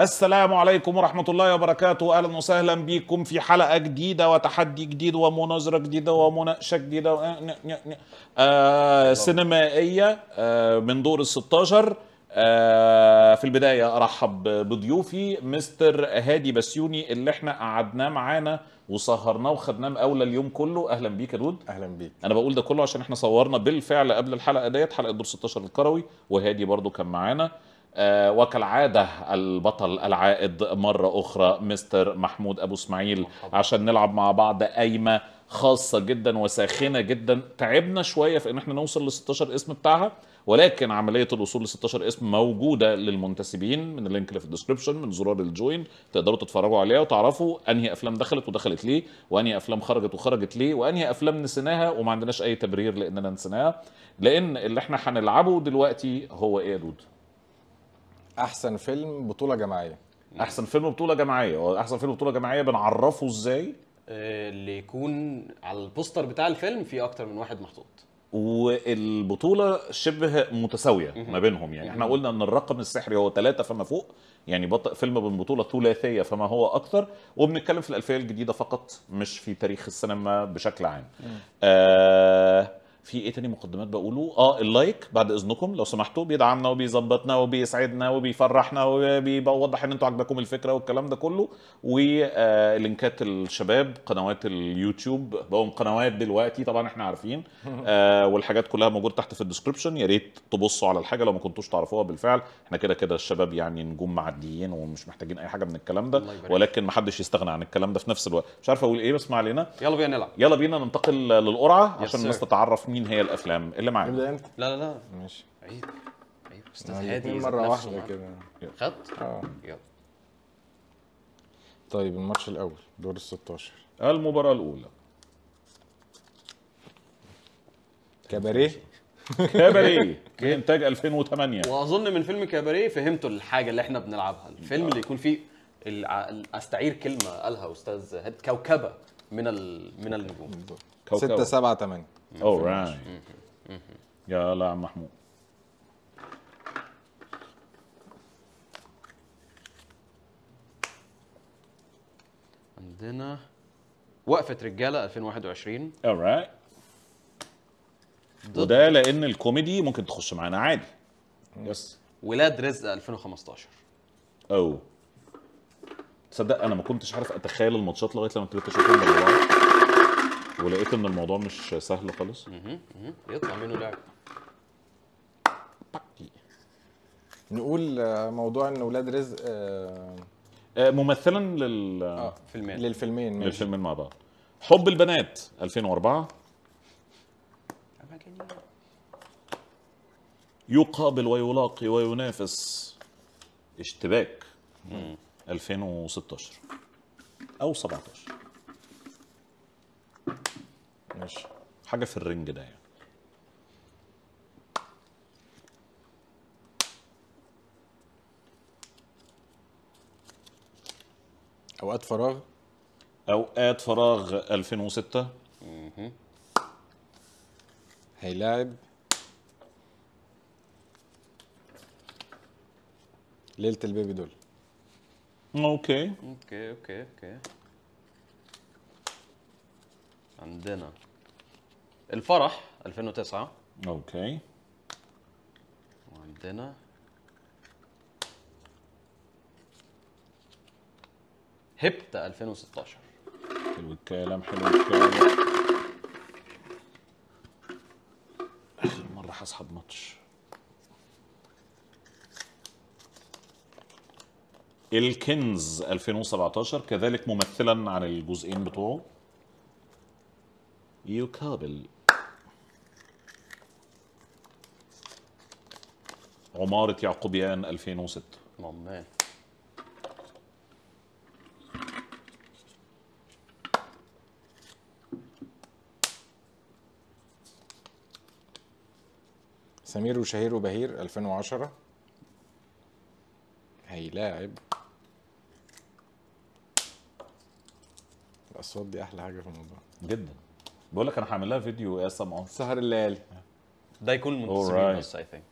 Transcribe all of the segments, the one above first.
السلام عليكم ورحمة الله وبركاته أهلا وسهلا بكم في حلقة جديدة وتحدي جديد ومناظرة جديدة ومناقشة جديدة آه سينمائية آه من دور الستاشر آه في البداية أرحب بضيوفي مستر هادي بسيوني اللي احنا قعدناه معانا وسهرناه وخدناه مقاوله اليوم كله اهلا بيك يا دود اهلا بيك انا بقول ده كله عشان احنا صورنا بالفعل قبل الحلقه ديت حلقه دور 16 الكروي وهادي برضو كان معانا آه، وكالعادة البطل العائد مرة أخرى مستر محمود أبو اسماعيل عشان نلعب مع بعض قايمة خاصة جدا وساخنة جدا تعبنا شوية في ان احنا نوصل ل 16 اسم بتاعها ولكن عملية الوصول ل 16 اسم موجودة للمنتسبين من اللينك اللي في الديسكربشن من زرار الجوين تقدروا تتفرجوا عليها وتعرفوا انهي افلام دخلت ودخلت ليه وانهي افلام خرجت وخرجت ليه وانهي افلام نسيناها وما عندناش اي تبرير لاننا نسيناها لان اللي احنا هنلعبه دلوقتي هو ايه يا دود؟ احسن فيلم بطوله جماعيه احسن فيلم بطوله جماعيه هو احسن فيلم بطوله جماعيه بنعرفه ازاي آه، اللي يكون على البوستر بتاع الفيلم في اكتر من واحد محطوط والبطوله شبه متساويه ما بينهم يعني احنا قلنا ان الرقم السحري هو ثلاثة فما فوق يعني فيلم بطوله ثلاثيه فما هو اكتر وبنتكلم في الالفيه الجديده فقط مش في تاريخ السينما بشكل عام آه في ايه تاني مقدمات بقوله اه اللايك بعد اذنكم لو سمحتوا بيدعمنا وبيظبطنا وبيسعدنا وبيفرحنا وبيوضح ان انتوا عجبكم الفكره والكلام ده كله ولينكات آه، الشباب قنوات اليوتيوب بقوا قنوات دلوقتي طبعا احنا عارفين آه والحاجات كلها موجوده تحت في الديسكربشن يا ريت تبصوا على الحاجه لو ما كنتوش تعرفوها بالفعل احنا كده كده الشباب يعني نجوم معديين ومش محتاجين اي حاجه من الكلام ده ولكن ما حدش يستغنى عن الكلام ده في نفس الوقت مش عارف اقول ايه بس ما علينا يلا بينا نلعب يلا بينا ننتقل للقرعه عشان الناس تتعرف مين مين هي الافلام اللي معانا نبدا انت لا لا لا ماشي عيد عيد استاذ هادي مره واحده كده خط اه يلا طيب الماتش الاول دور ال 16 المباراه الاولى كباريه كباريه انتاج 2008 واظن من فيلم كباريه فهمتوا الحاجه اللي احنا بنلعبها الفيلم آه. اللي يكون فيه استعير كلمه قالها استاذ هاد كوكبه من من النجوم 6 7 8 All oh, right. يا يا عم محمود عندنا وقفة رجالة 2021 right. وده لأن الكوميدي ممكن تخش معانا عادي يس ولاد رزق 2015 أو تصدق أنا ما كنتش عارف أتخيل الماتشات لغاية لما ابتديت أشوفهم مع ولقيت ان الموضوع مش سهل خالص يطلع منه لعب نقول آه، موضوع ان ولاد رزق آه، آه، ممثلا لل اه فيلمين للفيلمين ماشي. للفيلمين مع بعض حب البنات 2004 يقابل ويلاقي وينافس اشتباك 2016 او 17 ماشي حاجه في الرنج ده يعني اوقات فراغ اوقات فراغ 2006 اها هيلاعب ليله البيبي دول اوكي اوكي اوكي اوكي عندنا الفرح 2009 اوكي وعندنا هبت 2016 حلو الكلام حلو الكلام اخر مره هسحب ماتش الكنز 2017 كذلك ممثلا عن الجزئين بتوعه يقابل عمارة يعقوبيان 2006 عمان سمير وشهير وبهير 2010 هيلاعب الأصوات دي أحلى حاجة في الموضوع جدا بقول لك انا هعمل لها فيديو يا اون سهر الليالي ده يكون المنتسبين بس اي ثينك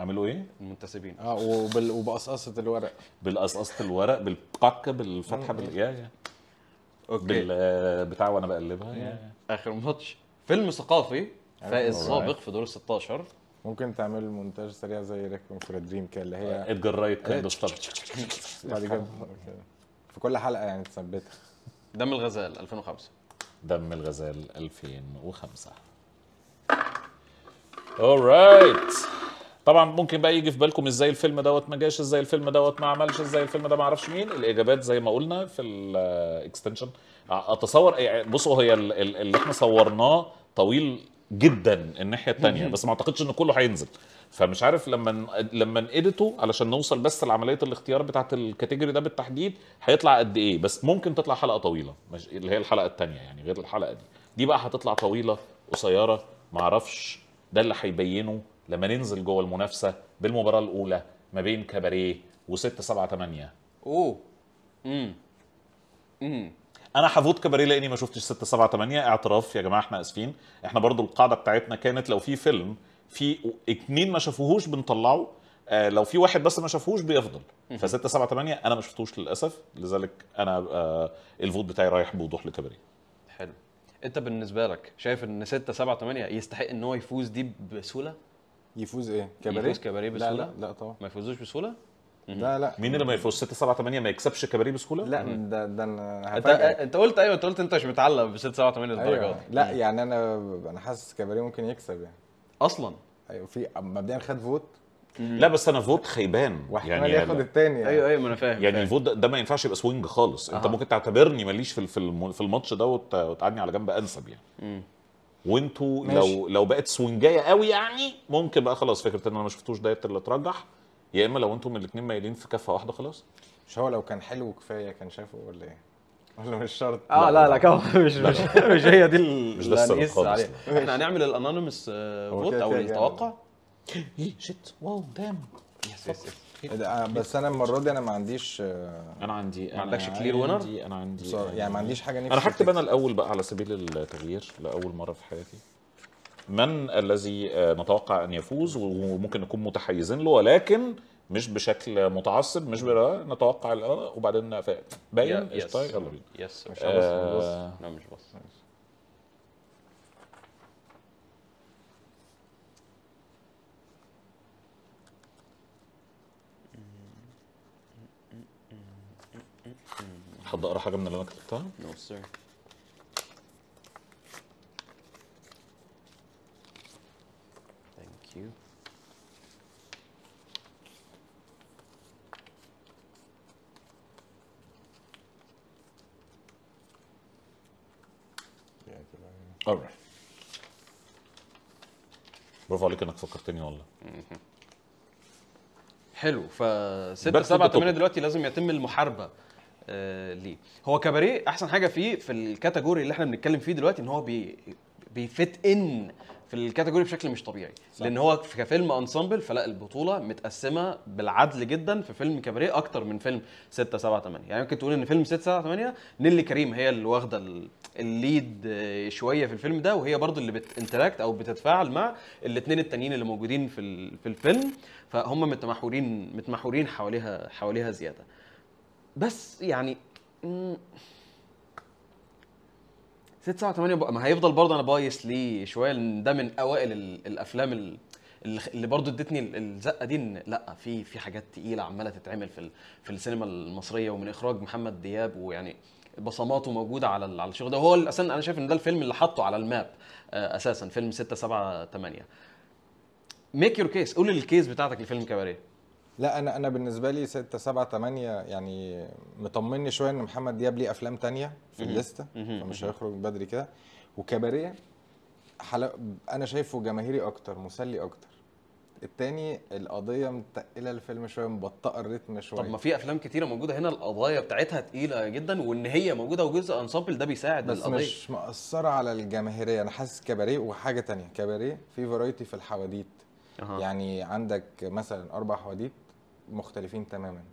اعملوا ايه؟ المنتسبين اه وبال... وبقصقصه الورق بالقصقصه الورق بالقك بالفتحه بال يا يا اوكي بال... آه، بتاع وانا بقلبها يا. اخر ماتش فيلم ثقافي فائز سابق في دور ال 16 ممكن تعمل مونتاج سريع زي ريكوين فور دريم كده اللي هي رايت كان إيه. بيشتغل بعد كده في كل حلقه يعني تثبتها دم الغزال 2005 دم الغزال 2005 alright طبعا ممكن بقى يجي في بالكم ازاي الفيلم دوت ما جاش ازاي الفيلم دوت ما عملش ازاي الفيلم ده ما اعرفش مين الاجابات زي ما قلنا في الاكستنشن اتصور بصوا هي اللي احنا صورناه طويل جدا الناحيه الثانيه بس ما اعتقدش ان كله هينزل فمش عارف لما لما نقدته علشان نوصل بس لعمليه الاختيار بتاعه الكاتيجوري ده بالتحديد هيطلع قد ايه بس ممكن تطلع حلقه طويله مش اللي هي الحلقه الثانيه يعني غير الحلقه دي دي بقى هتطلع طويله قصيره ما اعرفش ده اللي هيبينه لما ننزل جوه المنافسه بالمباراه الاولى ما بين كباريه و6 7 8 اوه امم امم انا هفوت كباريه لاني ما شفتش 6 7 8 اعتراف يا جماعه احنا اسفين احنا برضو القاعده بتاعتنا كانت لو في فيلم في اتنين ما شافوهوش بنطلعه آه، لو في واحد بس ما شافوهوش بيفضل ف 6 7 8 انا ما شفتوش للاسف لذلك انا آه، الفوت بتاعي رايح بوضوح لكباريه حلو انت بالنسبه لك شايف ان 6 7 8 يستحق ان هو يفوز دي بسهوله يفوز ايه كباريه يفوز كباريه بسهوله لا لا, لا طبعا ما يفوزوش بسهوله لا لا مين اللي ما يفوز 6 7 8 ما يكسبش كباريه بسهوله؟ لا ده ده انا انت انت قلت ايوه انت قلت انت مش متعلق ب 6 7 8 للدرجه أيوة. لا يعني انا انا حاسس كباريه ممكن يكسب يعني اصلا ايوه في مبدئيا خد فوت لا بس انا فوت خيبان واحتمال يعني ياخد الثاني يعني. ايوه ايوه ما انا فاهم يعني الفوت ده, ما ينفعش يبقى سوينج خالص أه. انت ممكن تعتبرني ماليش في في الماتش ده وتقعدني على جنب انسب يعني م. وانتوا لو لو بقت سوينجايه قوي يعني ممكن بقى خلاص فكره ان انا ما شفتوش ديت اللي اترجح يا اما لو انتم الاثنين مايلين في كفه واحده خلاص مش هو لو كان حلو كفايه كان شافه ولا ايه؟ ولا مش شرط اه لا لا, لا مش مش مش هي دي مش ده السبب خالص احنا هنعمل الانونيمس آه، فوت او يعني. التوقع ايه شيت واو دام بس انا المره دي انا ما عنديش آه، انا عندي ما عندكش كلير وينر انا عندي يعني ما عنديش حاجه نفسي انا هكتب انا الاول بقى على سبيل التغيير لاول مره في حياتي من الذي آه، نتوقع ان يفوز وممكن نكون متحيزين له ولكن مش بشكل متعصب مش بلا نتوقع آه، وبعدين باين طيب يلا بينا يس آه، مش هبص مش بص حد قرا حاجه من اللي انا كتبتها؟ نو no, سير you. Alright. برافو عليك انك فكرتني والله. حلو ف 6 7 8 دلوقتي لازم يتم المحاربه آه ليه. هو كباريه احسن حاجه فيه في الكاتيجوري اللي احنا بنتكلم فيه دلوقتي ان هو بي بيفت ان في الكاتيجوري بشكل مش طبيعي صح. لان هو كفيلم انسامبل فلا البطوله متقسمه بالعدل جدا في فيلم كباريه اكتر من فيلم 6 7 8 يعني ممكن تقول ان فيلم 6 7 8 نيلي كريم هي اللي واخده الليد شويه في الفيلم ده وهي برضو اللي بتنتراكت او بتتفاعل مع الاثنين التانيين اللي موجودين في في الفيلم فهم متمحورين متمحورين حواليها حواليها زياده بس يعني 6 7 8 ما هيفضل برضه انا بايس ليه شويه لان ده من اوائل الافلام اللي اللي برضه ادتني الزقه دي ان لا في في حاجات تقيله عماله تتعمل في في السينما المصريه ومن اخراج محمد دياب ويعني بصماته موجوده على على الشغل ده هو اساسا انا شايف ان ده الفيلم اللي حطه على الماب آه، اساسا فيلم 6 7 8 ميك يور كيس قول الكيس بتاعتك لفيلم كباريه لا انا انا بالنسبه لي 6 7 8 يعني مطمني شويه ان محمد دياب ليه افلام تانية في الليسته فمش هيخرج بدري كده وكباريه حل... انا شايفه جماهيري اكتر مسلي اكتر التاني القضيه متقله الفيلم شويه مبطئه الريتم شويه طب ما في افلام كتيره موجوده هنا القضايا بتاعتها تقيله جدا وان هي موجوده وجزء انسامبل ده بيساعد بس القضيه مش مأثره على الجماهيريه انا حاسس كباريه وحاجه تانية كباريه في فرايتي في الحواديت أه. يعني عندك مثلا اربع حواديت مختلفين تماما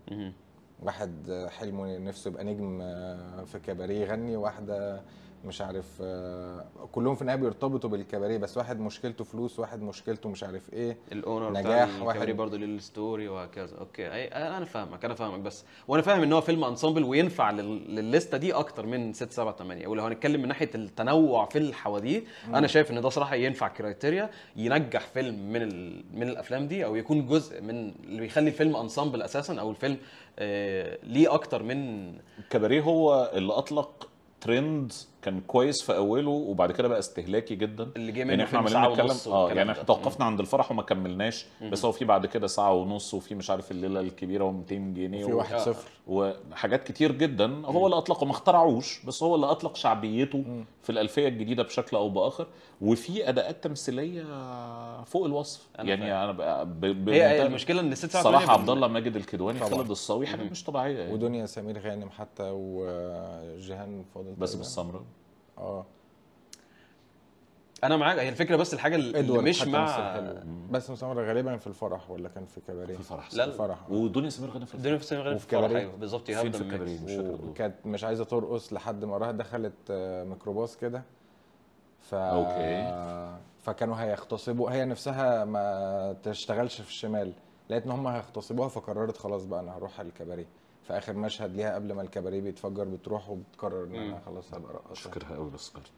واحد حلمه نفسه يبقى نجم آه، في كباريه يغني واحده مش عارف آه، كلهم في النهايه بيرتبطوا بالكباريه بس واحد مشكلته فلوس واحد مشكلته مش عارف ايه الاونر نجاح واحد برضه للستوري وهكذا اوكي أي انا فاهمك انا فاهمك بس وانا فاهم ان هو فيلم انسامبل وينفع للليسته دي اكتر من 6 7 8 ولو هنتكلم من ناحيه التنوع في الحواديت انا شايف ان ده صراحه ينفع كرايتيريا ينجح فيلم من ال... من الافلام دي او يكون جزء من اللي بيخلي الفيلم انسامبل اساسا او الفيلم آه ليه اكتر من الكباريه هو اللي اطلق ترند كان كويس في اوله وبعد كده بقى استهلاكي جدا اللي جه يعني منه آه، يعني احنا عمالين نتكلم اه يعني احنا توقفنا عند الفرح وما كملناش بس هو في بعد كده ساعه ونص وفي مش عارف الليله الكبيره و200 جنيه وفي واحد صفر وحاجات كتير جدا هو اللي اطلقه ما اخترعوش بس هو اللي اطلق شعبيته في الالفيه الجديده بشكل او باخر وفي اداءات تمثيليه فوق الوصف أنا يعني انا ب... هي المشكله ان الست ساعات صلاح عبد الله ماجد الكدواني خالد الصاوي حاجه مش طبيعيه يعني. ودنيا سمير غانم حتى وجيهان فاضل باسم بالسمره اه انا معاك هي الفكره بس الحاجه اللي مش مع بس سمره غالبا في الفرح ولا كان في كباريه في الفرح لا الفرح ودنيا سمير غانم في الفرح دنيا سمير غانم في الفرح ايوه بالظبط يهاب في الكباريه مش كانت مش عايزه ترقص لحد ما وراها دخلت آه، ميكروباص كده ف اوكي فكانوا هيغتصبوا هي نفسها ما تشتغلش في الشمال لقيت ان هم هيغتصبوها فقررت خلاص بقى انا هروح الكباريه في اخر مشهد ليها قبل ما الكباريه بيتفجر بتروح وبتقرر ان انا خلاص هبقى رقصه فاكرها قوي بس قرت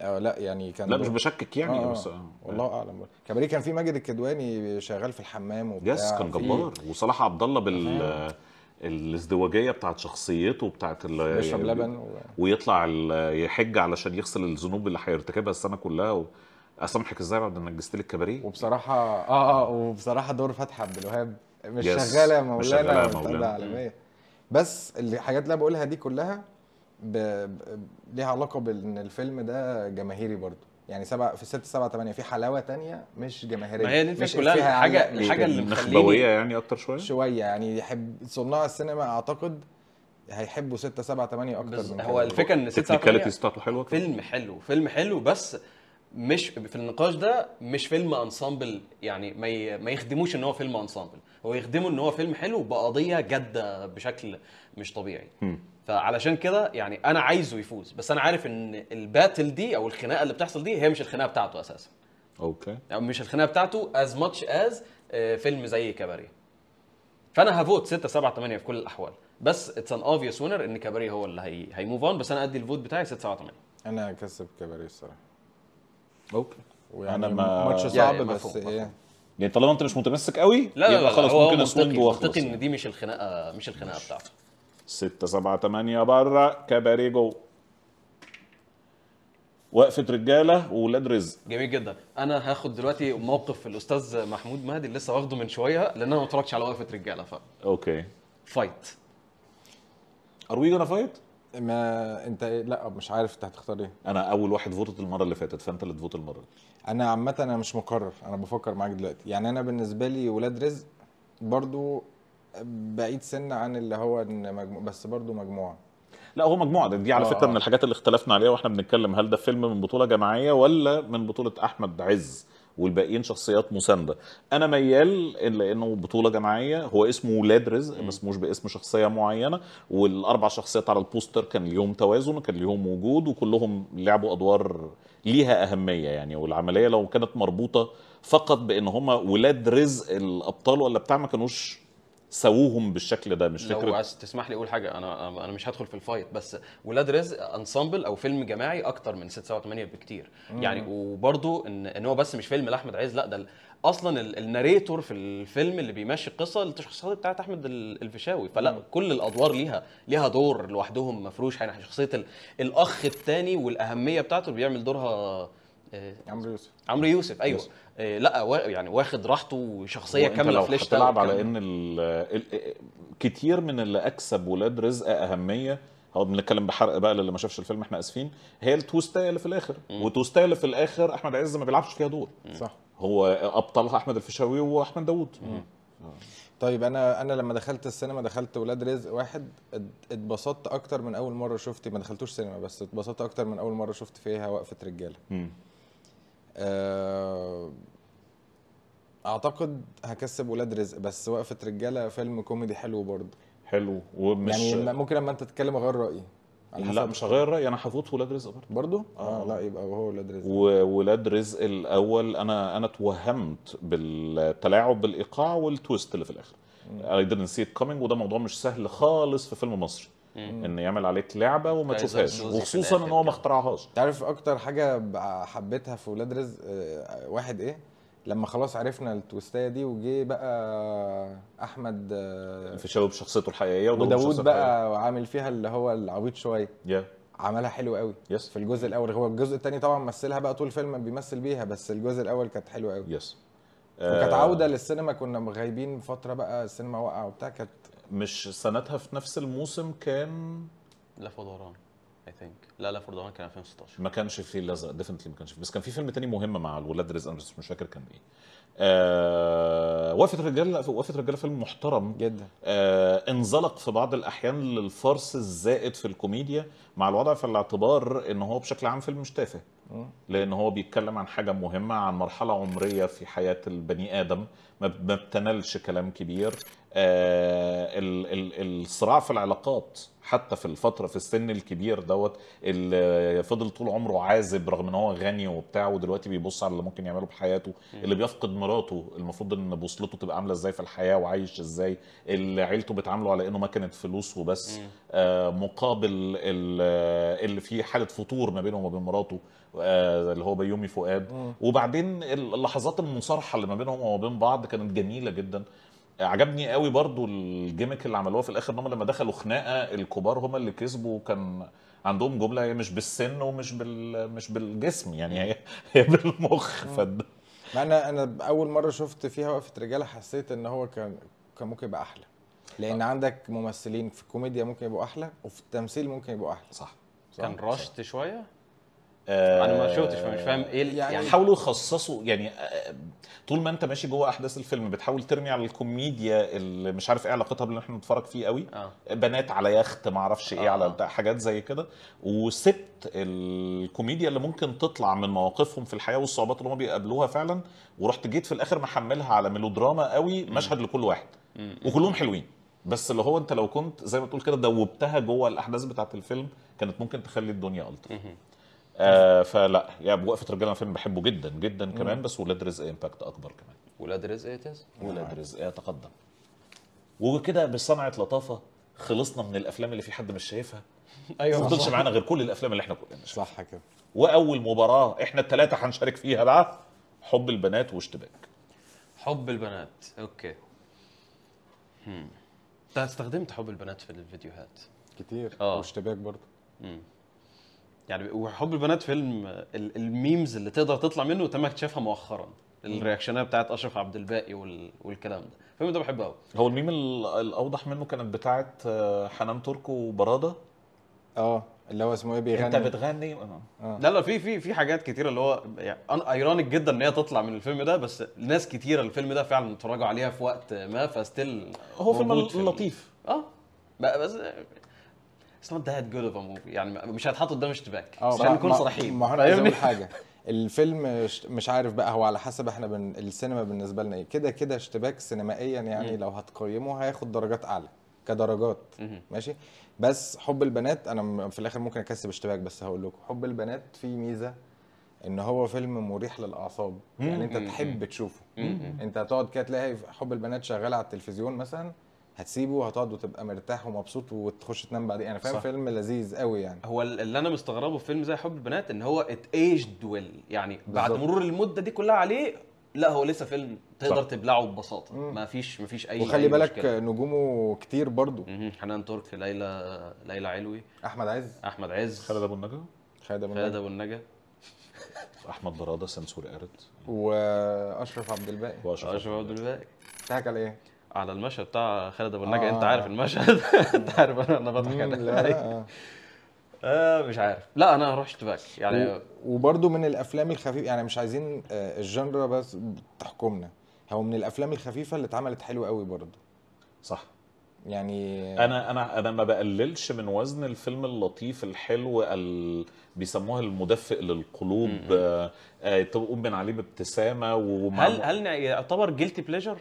اه لا يعني كان لا مش بشكك يعني آه،, آه بس آه. والله اعلم كباريه كان في ماجد الكدواني شغال في الحمام وبتاع يس كان جبار وصلاح عبد الله بال الازدواجيه بتاعت شخصيته وبتاعت بيشرب يعني لبن و... ويطلع يحج علشان يغسل الذنوب اللي هيرتكبها السنه كلها و... اسامحك ازاي بعد ما نجزت لي الكباريه وبصراحه اه اه وبصراحه دور فتحي عبد الوهاب مش yes. شغاله يا مولانا وتعالى عالميه بس الحاجات اللي انا بقولها دي كلها ب... ب... ليها علاقه بان الفيلم ده جماهيري برضه يعني سبعة في 6 7 8 في حلاوه تانية مش جماهيريه ما هي مش كلها فيها حاجه الحاجه اللي مخليه يعني اكتر شويه شويه يعني يحب صناع السينما اعتقد هيحبوا 6 7 8 اكتر من هو الفكره ان 6 7 بتاعته حلوه فيلم حلو فيلم حلو بس مش في النقاش ده مش فيلم انسامبل يعني ما ما يخدموش ان هو فيلم انسامبل هو يخدمه ان هو فيلم حلو بقضيه جاده بشكل مش طبيعي فعلشان كده يعني انا عايزه يفوز بس انا عارف ان الباتل دي او الخناقه اللي بتحصل دي هي مش الخناقه بتاعته اساسا اوكي يعني مش الخناقه بتاعته از ماتش از فيلم زي كباري فانا هفوت 6 7 8 في كل الاحوال بس اتس ان اوفيس وينر ان كباري هو اللي هي هيموف اون بس انا ادي الفوت بتاعي 6 7 8 انا هكسب كباري الصراحه اوكي يعني انا يعني ما ماتش يعني صعب يعني بس مفهوم. ايه يعني طالما انت مش متمسك قوي لا لا يبقى خلاص ممكن اسوينج واخلص منطقي ان دي مش الخناقه مش الخناقه بتاعته 6 7 8 بره كباريجو وقفه رجاله وولاد رزق جميل جدا انا هاخد دلوقتي موقف الاستاذ محمود مهدي اللي لسه واخده من شويه لان انا ما اتفرجتش على وقفه رجاله ف اوكي فايت ار وي جونا فايت ما انت إيه؟ لا مش عارف انت هتختار ايه انا اول واحد فوتت المره اللي فاتت فانت اللي تفوت المره دي انا عامه انا مش مقرر انا بفكر معاك دلوقتي يعني انا بالنسبه لي ولاد رزق برضو بعيد سن عن اللي هو إن مجمو... بس برضو مجموعه لا هو مجموعه دي على آه. فكره آه. من الحاجات اللي اختلفنا عليها واحنا بنتكلم هل ده فيلم من بطوله جماعيه ولا من بطوله احمد عز والباقيين شخصيات مسانده انا ميال لانه بطوله جماعيه هو اسمه ولاد رزق ما اسموش باسم شخصيه معينه والاربع شخصيات على البوستر كان ليهم توازن كان ليهم وجود وكلهم لعبوا ادوار ليها اهميه يعني والعمليه لو كانت مربوطه فقط بان هم ولاد رزق الابطال ولا بتاع ما كانوش سووهم بالشكل ده مش فكره لو عايز تسمح لي اقول حاجه انا انا مش هدخل في الفايت بس ولاد رزق انسامبل او فيلم جماعي اكتر من 6 7 8 بكتير مم. يعني وبرده ان ان هو بس مش فيلم لاحمد عز لا ده اصلا الناريتور في الفيلم اللي بيمشي القصه الشخصيات بتاعت احمد الفيشاوي فلا مم. كل الادوار ليها ليها دور لوحدهم مفروش يعني شخصيه الاخ الثاني والاهميه بتاعته اللي بيعمل دورها آه، عمرو يوسف عمرو يوسف ايوه يوسف. إيه، لا يعني واخد راحته وشخصيه كامله في فليش تلعب على ان إيه، كتير من اللي اكسب ولاد رزق اهميه هو بنتكلم بحرق بقى للي ما شافش الفيلم احنا اسفين هي التوستايه اللي في الاخر والتوستايه اللي في الاخر احمد عز ما بيلعبش فيها دور صح هو ابطالها احمد الفيشاوي واحمد داوود طيب انا انا لما دخلت السينما دخلت ولاد رزق واحد اتبسطت اكتر من اول مره شفت ما دخلتوش سينما بس اتبسطت اكتر من اول مره شفت فيها وقفه رجاله آه، اعتقد هكسب ولاد رزق بس وقفه رجاله فيلم كوميدي حلو برضه حلو ومش يعني ممكن لما انت تتكلم اغير رايي لا مش هغير رايي انا هفوت في ولاد رزق برضه برضه آه. آه. لا يبقى هو ولاد رزق وولاد رزق الاول انا انا توهمت بالتلاعب بالايقاع والتويست اللي في الاخر اي didn't سي ات coming وده موضوع مش سهل خالص في فيلم مصري ان يعمل عليك لعبه وما تشوفهاش وخصوصا ان هو ما اخترعهاش تعرف اكتر حاجه حبيتها في ولاد رزق آه، واحد ايه لما خلاص عرفنا التويستايه دي وجه بقى احمد آه، الفيشاوي بشخصيته الحقيقيه وداوود بقى عامل فيها اللي هو العبيط شويه yeah. عملها حلو قوي يس yes. في الجزء الاول هو الجزء الثاني طبعا مثلها بقى طول الفيلم بيمثل بيها بس الجزء الاول كانت حلوه قوي يس yes. وكانت آه. عوده للسينما كنا غايبين فتره بقى السينما وقع وبتاع كانت مش سنتها في نفس الموسم كان لف ودوران اي ثينك لا لف ودوران كان 2016 ما كانش في الازرق ديفنتلي ما كانش فيه. بس كان في فيلم تاني مهم مع الولاد رزق انا مش فاكر كان ايه آه وقفه رجاله وقفه رجاله فيلم محترم جدا آه انزلق في بعض الاحيان للفرص الزائد في الكوميديا مع الوضع في الاعتبار ان هو بشكل عام فيلم مش تافه لان هو بيتكلم عن حاجه مهمه عن مرحله عمريه في حياه البني ادم ما بتنالش كلام كبير آه، الصراع في العلاقات حتى في الفتره في السن الكبير دوت اللي فضل طول عمره عازب رغم ان هو غني وبتاع ودلوقتي بيبص على اللي ممكن يعمله بحياته اللي بيفقد مراته المفروض ان بوصلته تبقى عامله ازاي في الحياه وعايش ازاي اللي عيلته بتعامله على انه مكنه فلوس وبس آه، مقابل اللي فيه حاله فتور ما بينه وما بين مراته آه، اللي هو بيومي فؤاد وبعدين اللحظات المصارحه اللي ما بينهم وما بين بعض كانت جميله جدا عجبني قوي برضو الجيمك اللي عملوها في الاخر ان هم لما دخلوا خناقه الكبار هم اللي كسبوا كان عندهم جمله هي مش بالسن ومش بال مش بالجسم يعني هي هي بالمخ فد مع انا انا اول مره شفت فيها وقفه رجاله حسيت ان هو كان كان ممكن يبقى احلى لان أه. عندك ممثلين في الكوميديا ممكن يبقوا احلى وفي التمثيل ممكن يبقوا احلى صح, صح. كان رشت شويه انا ما شفتش فمش فاهم ايه يعني, يعني حاولوا يخصصوا يعني آه، طول ما انت ماشي جوه احداث الفيلم بتحاول ترمي على الكوميديا اللي مش عارف ايه علاقتها باللي احنا بنتفرج فيه قوي آه. بنات على يخت ما اعرفش ايه آه. على حاجات زي كده وسبت الكوميديا اللي ممكن تطلع من مواقفهم في الحياه والصعوبات اللي هم بيقابلوها فعلا ورحت جيت في الاخر محملها على ميلودراما قوي مشهد م. لكل واحد م. وكلهم حلوين بس اللي هو انت لو كنت زي ما تقول كده دوبتها جوه الاحداث بتاعت الفيلم كانت ممكن تخلي الدنيا الطف آه فلا يعني وقفه رجاله فيلم بحبه جدا جدا كمان بس ولاد رزق امباكت اكبر كمان ولاد رزق يتز إيه ولاد رزق يتقدم آه، وكده بصنعه لطافه خلصنا من الافلام اللي في حد مش شايفها ايوه ما فضلش معانا غير كل الافلام اللي احنا كلنا صح كده واول مباراه احنا الثلاثه هنشارك فيها بقى حب البنات واشتباك حب البنات اوكي انت استخدمت حب البنات في الفيديوهات كتير اه واشتباك برضه يعني وحب البنات فيلم الميمز اللي تقدر تطلع منه تم اكتشافها مؤخرا الرياكشنات بتاعت اشرف عبد الباقي والكلام ده الفيلم ده بحبه قوي هو الميم الاوضح منه كانت بتاعت آه، حنان ترك وبراده اه اللي هو اسمه ايه بيغني انت بتغني آه. آه. لا لا في في في حاجات كتيره اللي هو يعني ايرونيك جدا ان هي تطلع من الفيلم ده بس ناس كتيره الفيلم ده فعلا اتفرجوا عليها في وقت ما فستيل هو فيلم لطيف اه بس اتس نوت ذات جود اوف موفي يعني مش هيتحط قدام اشتباك آه، عشان نكون صريحين ما هو انا حاجه الفيلم مش عارف بقى هو على حسب احنا بن... السينما بالنسبه لنا ايه كده كده اشتباك سينمائيا يعني لو هتقيمه هياخد درجات اعلى كدرجات ماشي بس حب البنات انا في الاخر ممكن اكسب اشتباك بس هقول لكم حب البنات فيه ميزه ان هو فيلم مريح للاعصاب يعني انت تحب تشوفه انت هتقعد كده تلاقي حب البنات شغال على التلفزيون مثلا هتسيبه وهتقعد وتبقى مرتاح ومبسوط وتخش تنام بعدين يعني فاهم فيلم لذيذ قوي يعني هو اللي انا مستغربه في فيلم زي حب البنات ان هو ات ايجد ويل يعني بالزبط. بعد مرور المده دي كلها عليه لا هو لسه فيلم تقدر صح. تبلعه ببساطه ما فيش ما فيش اي وخلي أي بالك مشكلة. نجومه كتير برضو حنان ترك ليلى ليلى علوي احمد عز احمد عز خالد ابو النجا خالد ابو النجا خالد ابو النجا احمد براده سنسور قارت واشرف عبد الباقي واشرف عبد الباقي بتضحك على ايه؟ على المشهد بتاع خالد ابو النجا آه. انت عارف المشهد انت عارف انا انا بضحك عليك آه. آه مش عارف لا انا هروح اشتباك يعني وبرده من الافلام الخفيفه يعني مش عايزين آه، الجنرا بس تحكمنا هو من الافلام الخفيفه اللي اتعملت حلو قوي برده صح يعني انا انا انا ما بقللش من وزن الفيلم اللطيف الحلو ال... بيسموها المدفئ للقلوب آه، تقوم من عليه بابتسامه ومع هل هل يعتبر جيلتي بليجر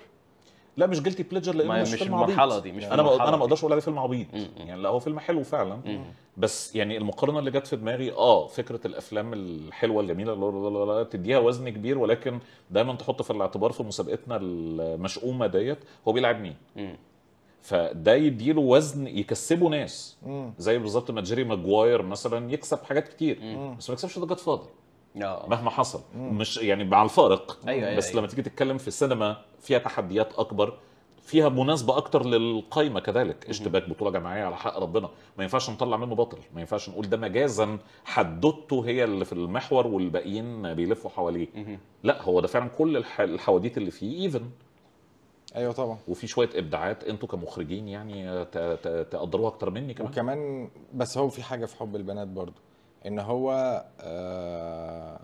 لا مش جلتي بليجر لانه مش, مش فيلم المرحله دي مش يعني انا ما انا ما اقدرش اقول عليه فيلم عبيط يعني لا هو فيلم حلو فعلا مم. بس يعني المقارنه اللي جت في دماغي اه فكره الافلام الحلوه الجميله اللي تديها وزن كبير ولكن دايما تحط في الاعتبار في مسابقتنا المشؤومه ديت هو بيلعب مين فده يديله وزن يكسبه ناس زي بالظبط ما جيري ماجواير مثلا يكسب حاجات كتير مم. بس ما يكسبش ذا فاضي فاضل أوه. مهما حصل مم. مش يعني على الفارق أيوة أيوة بس أيوة. لما تيجي تتكلم في السينما فيها تحديات اكبر فيها مناسبه اكتر للقايمه كذلك اشتباك بطوله جماعيه على حق ربنا ما ينفعش نطلع منه باطل ما ينفعش نقول ده مجازا حدوته هي اللي في المحور والباقيين بيلفوا حواليه لا هو ده فعلا كل الحواديت اللي فيه ايفن ايوه طبعا وفي شويه ابداعات انتوا كمخرجين يعني تقدروها اكتر مني كمان وكمان بس هو في حاجه في حب البنات برضه ان هو آه،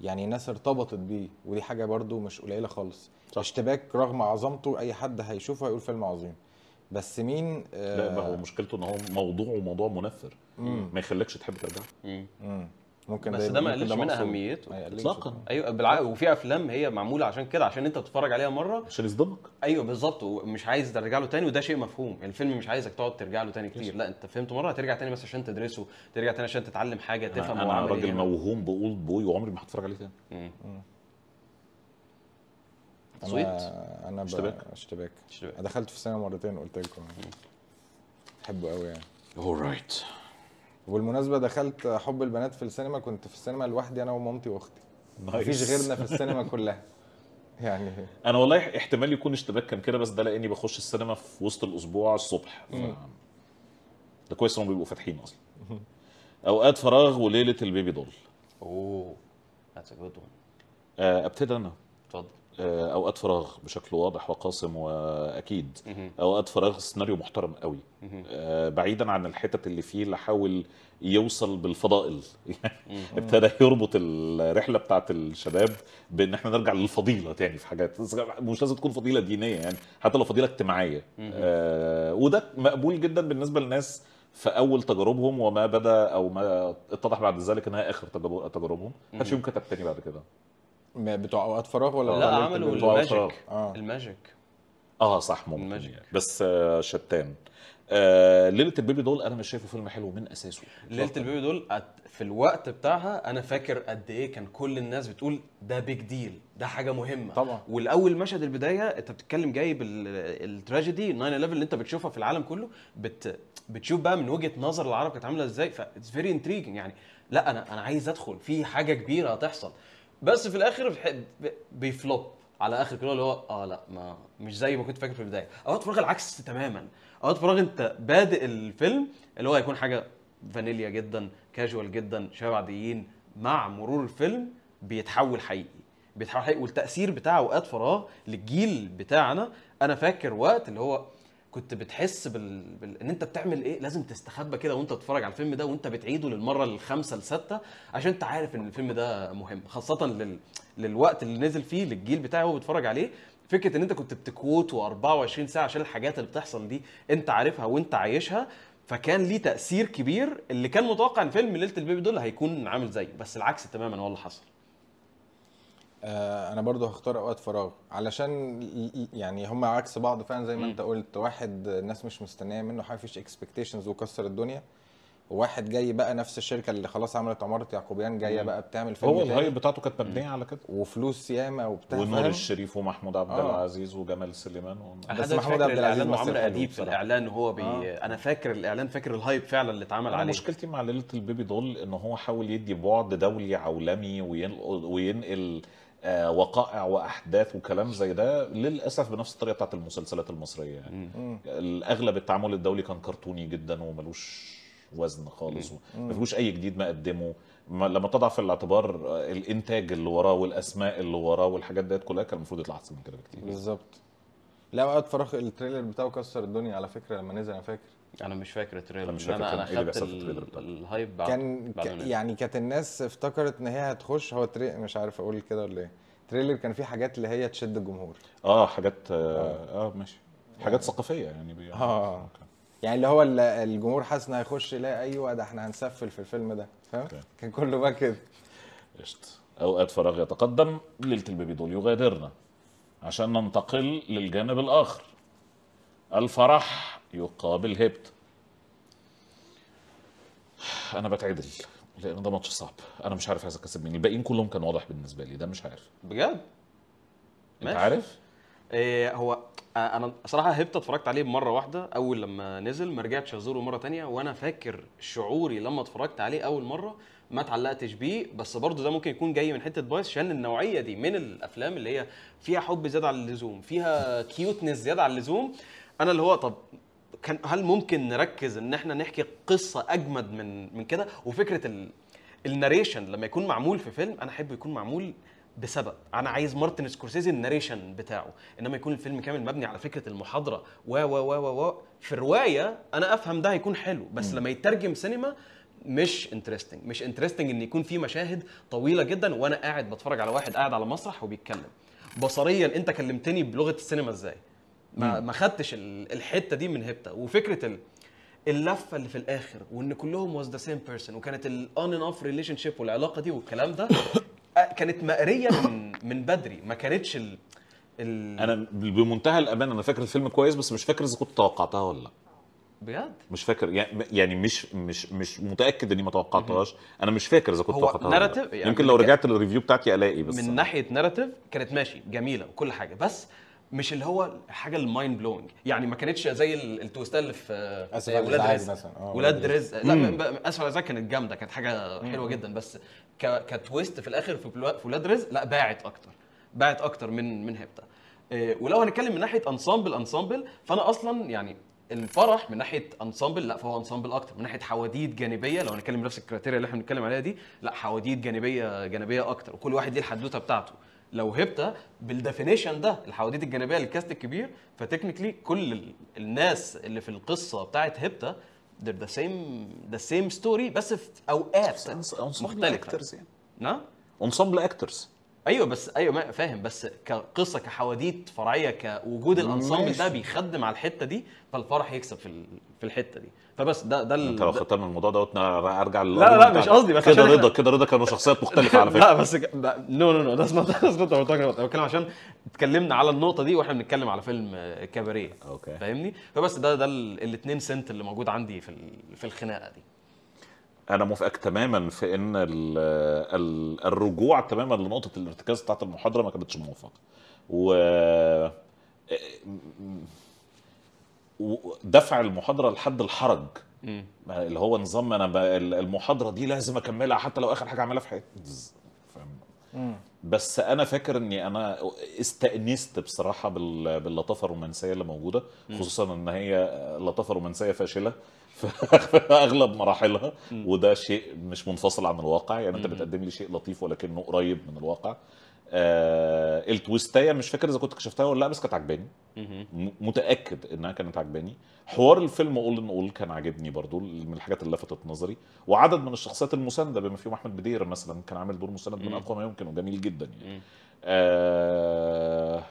يعني الناس ارتبطت بيه ودي حاجه برده مش قليله خالص صح. اشتباك رغم عظمته اي حد هيشوفه هيقول فيلم عظيم بس مين آه لا ما هو مشكلته ان هو موضوعه موضوع منفر مم. ما يخليكش تحب ترجع ممكن بس ده ما قللش من اهميته اطلاقا ايوه بالعكس وفي افلام هي معموله عشان كده عشان انت تتفرج عليها مره عشان يصدمك ايوه بالظبط ومش عايز ترجع له تاني وده شيء مفهوم يعني الفيلم مش عايزك تقعد ترجع له تاني كتير لا انت فهمته مره هترجع تاني بس عشان تدرسه ترجع تاني عشان تتعلم حاجه تفهم انا, أنا إيه راجل يعني. موهوم باولد بوي وعمري ما هتفرج عليه تاني صويت انا اشتباك اشتباك دخلت في السينما مرتين قلت لكم يعني. بحبه قوي يعني اورايت وبالمناسبه دخلت حب البنات في السينما كنت في السينما لوحدي انا ومامتي واختي مفيش غيرنا في السينما كلها يعني انا والله احتمال يكون اشتباك كان كده بس ده لاني بخش السينما في وسط الاسبوع الصبح ف... ده كويس انهم بيبقوا فاتحين اصلا اوقات فراغ وليله البيبي دول اوه آه، ابتدي انا اتفضل آه، اوقات فراغ بشكل واضح وقاسم واكيد اوقات فراغ سيناريو محترم قوي آه، بعيدا عن الحتت اللي فيه اللي حاول يوصل بالفضائل ابتدى يربط الرحله بتاعه الشباب بان احنا نرجع للفضيله تاني في حاجات مش لازم تكون فضيله دينيه يعني حتى لو فضيله اجتماعيه آه، وده مقبول جدا بالنسبه للناس في اول تجاربهم وما بدا او ما اتضح بعد ذلك انها اخر تجاربهم محدش يوم كتب تاني بعد كده بتوع اوقات فراغ ولا لا عملوا الماجيك آه. الماجيك اه صح ممكن الماجيك. يعني. بس آه، شتان آه ليله البيبي دول انا مش شايفه فيلم حلو من اساسه ليله البيبي دول في الوقت بتاعها انا فاكر قد ايه كان كل الناس بتقول ده بيج ديل ده حاجه مهمه طبعا والاول مشهد البدايه انت بتتكلم جايب التراجيدي 9 11 اللي انت بتشوفها في العالم كله بت بتشوف بقى من وجهه نظر العرب كانت عامله ازاي فاتس فيري انتريجنج يعني لا انا انا عايز ادخل في حاجه كبيره هتحصل بس في الاخر بيفلوب على اخر كده اللي هو اه لا ما مش زي ما كنت فاكر في البدايه اوقات فراغ العكس تماما اوقات فراغ انت بادئ الفيلم اللي هو هيكون حاجه فانيليا جدا كاجوال جدا شباب عاديين مع مرور الفيلم بيتحول حقيقي بيتحول حقيقي والتاثير بتاع اوقات فراغ للجيل بتاعنا انا فاكر وقت اللي هو كنت بتحس بال... بال... ان انت بتعمل ايه لازم تستخبى كده وانت بتتفرج على الفيلم ده وانت بتعيده للمره الخامسه السادسه عشان انت عارف ان الفيلم ده مهم خاصه لل... للوقت اللي نزل فيه للجيل بتاعه وهو بيتفرج عليه فكره ان انت كنت بتكوت و24 ساعه عشان الحاجات اللي بتحصل دي انت عارفها وانت عايشها فكان ليه تاثير كبير اللي كان متوقع ان فيلم ليله البيبي دول هيكون عامل زيه بس العكس تماما هو اللي حصل آه، انا برضو هختار اوقات فراغ علشان يعني هم عكس بعض فعلا زي ما انت قلت واحد الناس مش مستنيه منه حاجه مفيش اكسبكتيشنز وكسر الدنيا وواحد جاي بقى نفس الشركه اللي خلاص عملت عماره يعقوبيان جايه بقى بتعمل فيلم هو الهايب بتاعته كانت مبنيه على كده وفلوس ياما وبتاع ونور الشريف ومحمود عبد آه. العزيز وجمال سليمان و... بس محمود عبد العزيز وعمرو اديب في الاعلان هو آه. بي... آه. انا فاكر الاعلان فاكر الهايب فعلا اللي اتعمل عليه مشكلتي مع ليله البيبي دول ان هو حاول يدي بعد دولي عولمي وينقل, وينقل آه، وقائع واحداث وكلام زي ده للاسف بنفس الطريقه بتاعت المسلسلات المصريه يعني اغلب التعامل الدولي كان كرتوني جدا وملوش وزن خالص ما فيهوش اي جديد ما قدمه لما تضع في الاعتبار الانتاج اللي وراه والاسماء اللي وراه والحاجات ديت كلها كان المفروض يطلع احسن من كده بكتير بالظبط لا وقت فراغ التريلر بتاعه كسر الدنيا على فكره لما نزل انا فاكر انا مش فاكر التريلر مش فاكر انا اخدت إيه الهايب بعد كان بعد يعني كانت الناس افتكرت ان هي هتخش هو تري... مش عارف اقول كده ولا ايه تريلر كان فيه حاجات اللي هي تشد الجمهور اه حاجات آه،, اه, آه ماشي حاجات ثقافيه يعني بي... اه أوكي. يعني اللي هو الجمهور حاسس انه هيخش لا ايوه ده احنا هنسفل في الفيلم ده فاهم كان كله بقى كده قشط اوقات فراغ يتقدم ليله البيبي دول يغادرنا عشان ننتقل للجانب الاخر الفرح يقابل هبت انا بتعدل لان ده ماتش صعب انا مش عارف عايز اكسب مين الباقيين كلهم كان واضح بالنسبه لي ده مش عارف بجد انت عارف إيه هو انا صراحه هبت اتفرجت عليه مره واحده اول لما نزل ما رجعتش ازوره مره تانية وانا فاكر شعوري لما اتفرجت عليه اول مره ما اتعلقتش بيه بس برضه ده ممكن يكون جاي من حته بايس عشان النوعيه دي من الافلام اللي هي فيها حب زياده عن اللزوم فيها كيوتنس زياده عن اللزوم انا اللي هو طب كان هل ممكن نركز ان احنا نحكي قصه اجمد من من كده وفكره ال... الناريشن لما يكون معمول في فيلم انا احبه يكون معمول بسبب انا عايز مارتن سكورسيزي الناريشن بتاعه انما يكون الفيلم كامل مبني على فكره المحاضره و و و و في الروايه انا افهم ده هيكون حلو بس لما يترجم سينما مش انترستنج مش انترستنج ان يكون في مشاهد طويله جدا وانا قاعد بتفرج على واحد قاعد على مسرح وبيتكلم بصريا انت كلمتني بلغه السينما ازاي ما, ما خدتش الحته دي من هبته وفكره اللفه اللي في الاخر وان كلهم واز ذا سيم بيرسون وكانت الاون ان اوف ريليشن شيب والعلاقه دي والكلام ده كانت مقريه من من بدري ما كانتش ال... ال... انا بمنتهى الامانه انا فاكر الفيلم كويس بس مش فاكر اذا كنت توقعتها ولا لا بجد مش فاكر يعني مش مش مش متاكد اني ما توقعتهاش انا مش فاكر اذا كنت توقعتها ولا يعني يمكن لو رجعت للريفيو بتاعتي الاقي بس من ناحيه ناراتيف كانت ماشي جميله وكل حاجه بس مش اللي هو حاجه المايند بلوينج يعني ما كانتش زي التويستات اللي في آه، اسف على ولاد رزق مثلا آه، ولاد رزق لا اسف على كانت جامده كانت حاجه حلوه جدا بس كتويست في الاخر في ولاد رزق لا باعت اكتر باعت اكتر من من هبتا آه، ولو هنتكلم من ناحيه انسامبل انسامبل فانا اصلا يعني الفرح من ناحيه انسامبل لا فهو انسامبل اكتر من ناحيه حواديت جانبيه لو هنتكلم نفس الكريتيريا اللي احنا بنتكلم عليها دي لا حواديت جانبيه جانبيه اكتر وكل واحد ليه الحدوته بتاعته لو هبت بالديفينيشن ده الحواديت الجانبيه للكاست الكبير فتكنيكلي كل الناس اللي في القصه بتاعت هبته ذا سيم ذا سيم ستوري بس في اوقات مختلفه انصاب يعني نعم انصاب اكترز ايوه بس ايوه فاهم بس كقصه كحواديت فرعيه كوجود الانصامبل ده بيخدم على الحته دي فالفرح يكسب في في الحته دي فبس ده ده انت لو خدتها من الموضوع دوت ارجع لا لا مش قصدي بس كده رضا كده رضا كانوا شخصيات مختلفه على فكره لا بس نو نو نو ده اسمه ده انا بتكلم عشان اتكلمنا على النقطه دي واحنا بنتكلم على فيلم آه، كباريه اوكي فاهمني فبس ده ده الاثنين سنت اللي موجود عندي في في الخناقه دي انا موافقك تماما في ان الـ الـ الرجوع تماما لنقطه الارتكاز بتاعت المحاضره ما كانتش موافقه و ودفع المحاضره لحد الحرج م. اللي هو نظام انا المحاضره دي لازم اكملها حتى لو اخر حاجه اعملها في حياتي بس انا فاكر اني انا استانست بصراحه باللطافه الرومانسيه اللي موجوده خصوصا ان هي لطافه رومانسيه فاشله في اغلب مراحلها وده شيء مش منفصل عن الواقع يعني انت بتقدم لي شيء لطيف ولكنه قريب من الواقع آه التويستايه مش فاكر اذا كنت كشفتها ولا لا بس كانت عجباني متاكد انها كانت عجباني حوار الفيلم اول ان اول كان عاجبني برضو من الحاجات اللي لفتت نظري وعدد من الشخصيات المسانده بما فيهم احمد بدير مثلا كان عامل دور مساند من اقوى ما يمكن وجميل جدا يعني آه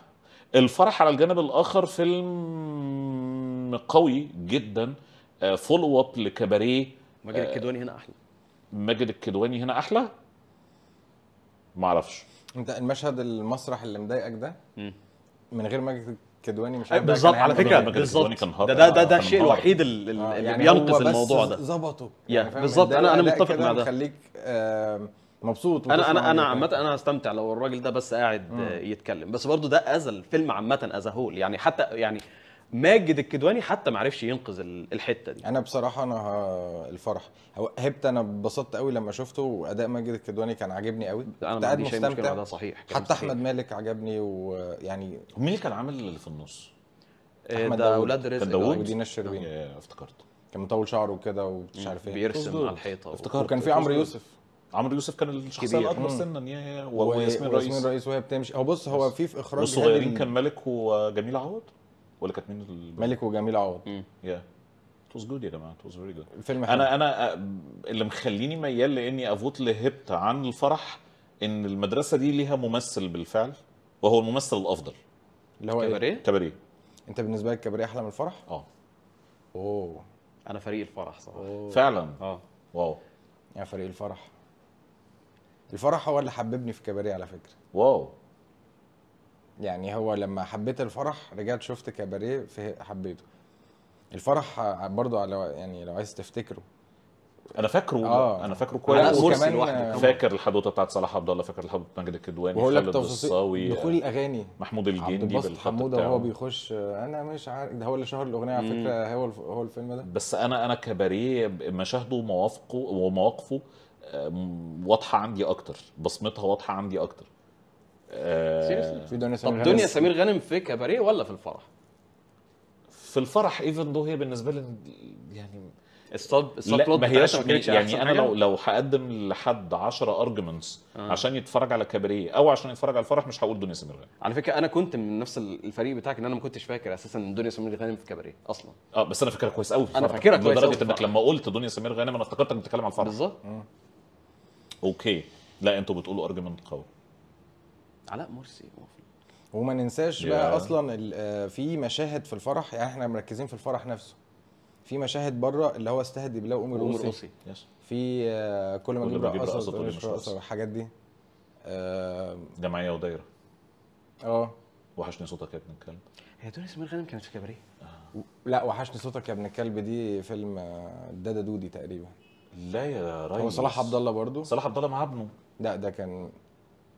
الفرح على الجانب الاخر فيلم قوي جدا فولو آه، اب لكباريه ماجد آه، الكدواني هنا احلى ماجد الكدواني هنا احلى ما اعرفش انت المشهد المسرح اللي مضايقك ده من غير ماجد الكدواني مش بالظبط على فكره إيه. بالظبط ده ده ده, ده الشيء الوحيد آه، اللي يعني بينقذ الموضوع ده ظبطه يعني بالظبط انا انا متفق مع ده خليك مبسوط انا انا انا عامه انا هستمتع لو الراجل ده بس قاعد يتكلم بس برضو ده اذى الفيلم عامه اذا هول يعني حتى يعني ماجد الكدواني حتى ما عرفش ينقذ الحته دي انا بصراحه انا الفرح هبت انا اتبسطت قوي لما شفته واداء ماجد الكدواني كان عاجبني قوي انا مش عنديش مشكله مع ده صحيح حتى احمد مالك عجبني ويعني مين اللي كان عامل اللي في النص؟ آه، احمد ده اولاد رزق داوود ودينا الشربين آه، افتكرته كان مطول شعره كده ومش عارف ايه بيرسم على الحيطه افتكرت وكان في عمرو يوسف عمرو يوسف كان الشخصيه الاكبر سنا يا وياسمين رئيس وياسمين رئيس وهي بتمشي هو بص هو في في اخراج والصغيرين كان مالك وجميل عوض ولا كانت مين ملك وجميل عوض يا ات واز جود يا جماعه ات واز فيري جود الفيلم حلو. انا انا اللي مخليني ميال لاني افوت لهبت عن الفرح ان المدرسه دي ليها ممثل بالفعل وهو الممثل الافضل اللي هو إيه؟ كباريه إيه؟ كباريه انت بالنسبه لك كباريه احلى من الفرح اه اوه انا فريق الفرح صراحه أوه. فعلا اه واو يا فريق الفرح الفرح هو اللي حببني في كباريه على فكره واو يعني هو لما حبيت الفرح رجعت شفت كباريه حبيته الفرح برضو على يعني لو عايز تفتكره انا فاكره آه. انا فاكره كويس كمان آه. فاكر الحدوته بتاعت صلاح عبد الله فاكر الحدوته ماجد الكدواني خالد الصاوي دخول الاغاني محمود الجندي عبد حموده وهو بيخش انا مش عارف ده هو اللي شهر الاغنيه على فكره هو هو الفيلم ده بس انا انا كباريه مشاهده ومواقفه ومواقفه واضحه عندي اكتر بصمتها واضحه عندي اكتر في دنيا سمير طب دنيا سمير غانم في كباريه ولا في الفرح؟ في الفرح ايفن دو هي بالنسبه لي يعني الصد الصد ما هياش يعني انا لو لو هقدم لحد 10 ارجمنتس آه. عشان يتفرج على كباريه او عشان يتفرج على الفرح مش هقول دنيا سمير غانم على فكره انا كنت من نفس الفريق بتاعك ان انا ما كنتش فاكر اساسا ان دنيا سمير غانم في كباريه اصلا اه بس انا فاكرها كويس قوي انا فاكرها كويس لدرجه انك لما قلت دنيا سمير غانم انا افتكرتك بتتكلم على الفرح بالظبط آه. اوكي لا انتوا بتقولوا ارجمنت قوي علاء مرسي وما ننساش yeah. بقى اصلا آه، في مشاهد في الفرح يعني احنا مركزين في الفرح نفسه في مشاهد بره اللي هو استهدي بالله وامر روسي yes. في آه، كل ما نجيب رقصه كل دي ده آه، جمعيه ودايره اه وحشني صوتك يا ابن الكلب هي تونس سمير غانم كانت في كباريه آه. لا وحشني صوتك يا ابن الكلب دي فيلم دادا دودي تقريبا لا يا ريس هو صلاح عبد الله برضه صلاح عبد الله مع ابنه لا ده كان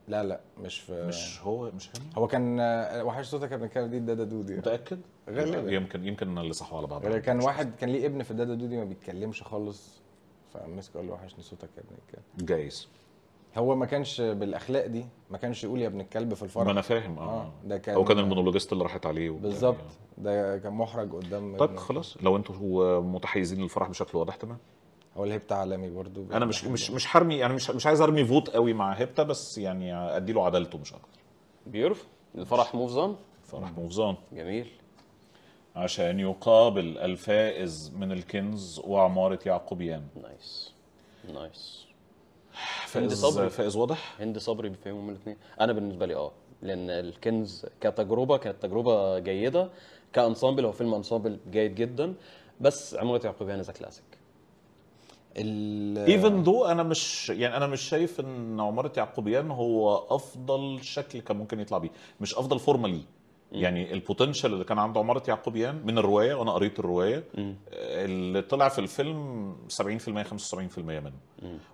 لا لا مش في مش هو مش هم هو كان آه، وحش صوتك كان كان دي الدادا دودي متاكد غالبا يمكن يمكن اللي صحوا على بعض يعني كان واحد كان ليه ابن في الدادا دودي ما بيتكلمش خالص فمسك قال له وحشني صوتك يا ابن الكلب جايز هو ما كانش بالاخلاق دي ما كانش يقول يا ابن الكلب في الفرح ما انا فاهم اه, آه، ده كان هو كان المونولوجيست اللي راحت عليه بالظبط يعني. ده كان محرج قدام طب خلاص لو انتوا متحيزين للفرح بشكل واضح تمام هو الهبتا عالمي برضو انا مش مش مش حرمي انا يعني مش مش عايز ارمي فوت قوي مع هبتا بس يعني ادي له عدالته مش اكتر بيرف الفرح موفزان الفرح موفزان جميل عشان يقابل الفائز من الكنز وعماره يعقوبيان نايس نايس هند صبري فائز واضح هند صبري بيفهموا من الاثنين انا بالنسبه لي اه لان الكنز كتجربه كانت تجربه جيده كانسامبل هو فيلم انسامبل جيد جدا بس عماره يعقوبيان از كلاسيك ايفن دو انا مش يعني انا مش شايف ان عماره يعقوبيان هو افضل شكل كان ممكن يطلع بيه مش افضل فورمه ليه يعني البوتنشال اللي كان عند عماره يعقوبيان من الروايه وانا قريت الروايه آه، اللي طلع في الفيلم 70% 75% منه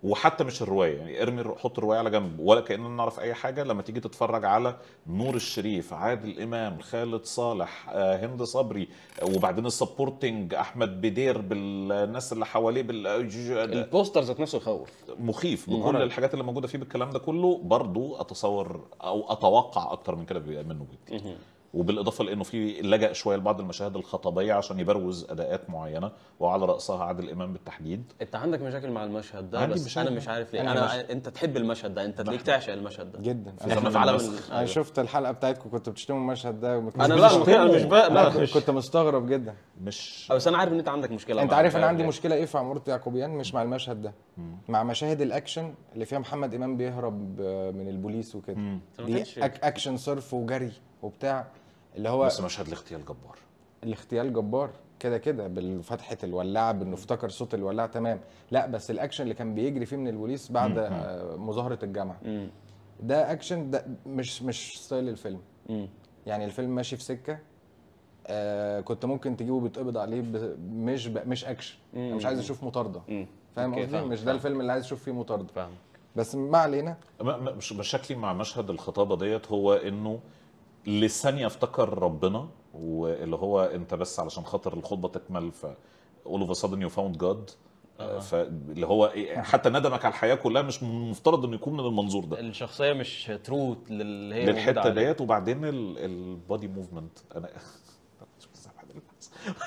وحتى مش الروايه يعني ارمي حط الروايه على جنب ولا كاننا نعرف اي حاجه لما تيجي تتفرج على نور الشريف عادل امام خالد صالح آه، هند صبري آه، وبعدين السبورتنج احمد بدير بالناس اللي حواليه بال آه، البوستر ذات نفسه يخوف مخيف بكل الحاجات اللي موجوده فيه بالكلام ده كله برضو اتصور او اتوقع اكتر من كده منه جدا وبالاضافه لانه في لجا شويه لبعض المشاهد الخطبيه عشان يبروز اداءات معينه وعلى راسها عادل امام بالتحديد انت عندك مشاكل مع المشهد ده عندي بس انا مش عارف ليه انا, أنا مش... انت تحب المشهد ده انت ليك تعشق المشهد ده جدا احنا في عالم انا أيوه. شفت الحلقه بتاعتكم كنتوا بتشتموا المشهد ده انا لا انا مش بقى لا كنت مستغرب جدا مش بس انا عارف ان انت عندك مشكله انت عارف انا عندي مشكله ايه في عماره يعقوبيان مش مع المشهد ده مع مشاهد الاكشن اللي فيها محمد امام بيهرب آه، من البوليس وكده دي اكشن صرف وجري وبتاع اللي هو بس مشهد الاغتيال جبار الاغتيال جبار كده كده بفتحه الولاعه بانه افتكر صوت الولاعه تمام لا بس الاكشن اللي كان بيجري فيه من البوليس بعد مظاهره الجامعه ده اكشن ده مش مش ستايل الفيلم يعني الفيلم ماشي في سكه آه كنت ممكن تجيبه بيتقبض عليه ب... مش ب... مش اكشن انا مش عايز اشوف مطارده فاهم قصدي مش ده الفيلم اللي عايز اشوف فيه مطارده فاهم بس ما علينا مشاكلي مع مشهد الخطابه ديت هو انه لثانيه افتكر ربنا واللي هو انت بس علشان خاطر الخطبه تكمل ف all of a sudden you found God آه. فاللي هو إيه، حتى ندمك على الحياه كلها مش مفترض انه يكون من المنظور ده الشخصيه مش ترو للي هي للحته ديت وبعدين البادي موفمنت انا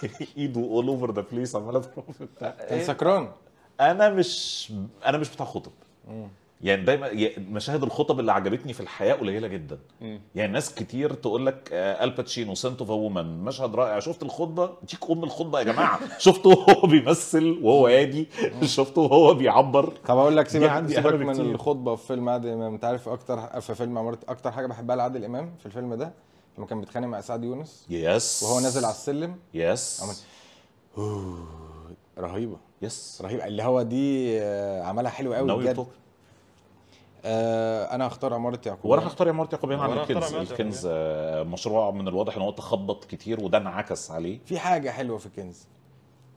ايده اول اوفر ذا بليس عمال اضرب بتاع سكران انا مش انا مش بتاع خطب يعني دايما مشاهد الخطب اللي عجبتني في الحياه قليله جدا م. يعني ناس كتير تقول لك الباتشينو سنت اوف وومن مشهد رائع شفت الخطبه ديك ام الخطبه يا جماعه شفته وهو بيمثل وهو هادي شفته وهو بيعبر طب اقول لك سيبك عندي سيبك من الخطبه في فيلم عادل امام انت عارف اكتر في فيلم عمرت اكتر حاجه بحبها لعادل امام في الفيلم ده لما كان بيتخانق مع سعد يونس يس وهو نازل على السلم يس عمل رهيبه يس رهيبه اللي هو دي آه، عملها حلو قوي بجد آه، انا هختار عماره يعقوبيان وانا هختار عماره يعقوبيان على الكنز الكنز آه، مشروع من الواضح ان هو تخبط كتير وده انعكس عليه في حاجه حلوه في الكنز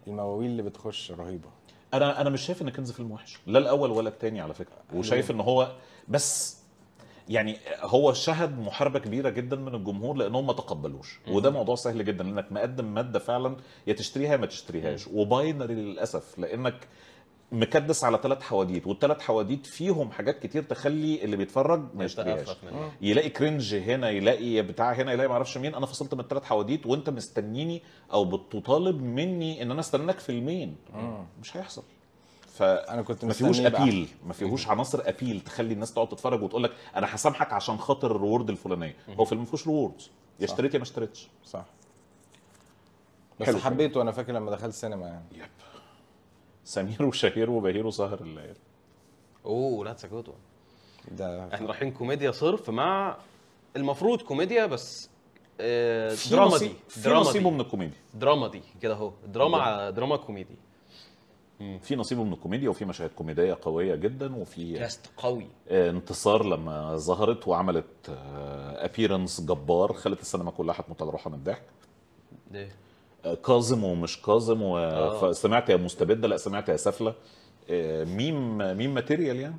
المواويل اللي بتخش رهيبه انا انا مش شايف ان الكنز فيلم وحش لا الاول ولا الثاني على فكره وشايف ان هو بس يعني هو شهد محاربه كبيره جدا من الجمهور لانهم ما تقبلوش وده موضوع سهل جدا لانك مقدم ماده فعلا يا تشتريها ما تشتريهاش وباينري للاسف لانك مكدس على ثلاث حواديت والثلاث حواديت فيهم حاجات كتير تخلي اللي بيتفرج ما يشتغلش آه. يلاقي كرنج هنا يلاقي بتاع هنا يلاقي ما اعرفش مين انا فصلت من الثلاث حواديت وانت مستنيني او بتطالب مني ان انا استناك فيلمين آه. مش هيحصل فانا كنت ما فيهوش ابيل ما فيهوش عناصر ابيل تخلي الناس تقعد تتفرج وتقول لك انا هسامحك عشان خاطر الريورد الفلانيه هو فيلم ما فيهوش ريوردز يا اشتريت يا ما اشتريتش صح بس حبيته انا فاكر لما دخلت سينما يعني يب. سمير وشهير وبهير وسهر الليل اوه لا تسكتوا ده احنا رايحين كوميديا صرف مع المفروض كوميديا بس آه، دراما دي دراما نصيبه من الكوميديا دراما دي كده اهو دراما دراما كوميدي في نصيبه من الكوميديا وفي مشاهد كوميديه قويه جدا وفي كاست قوي آه، انتصار لما ظهرت وعملت ابييرنس آه، جبار خلت السينما كلها هتموت على روحها من الضحك كاظم ومش كاظم و... آه. يا مستبده لا سمعت يا سفله آه، ميم ميم ماتيريال يعني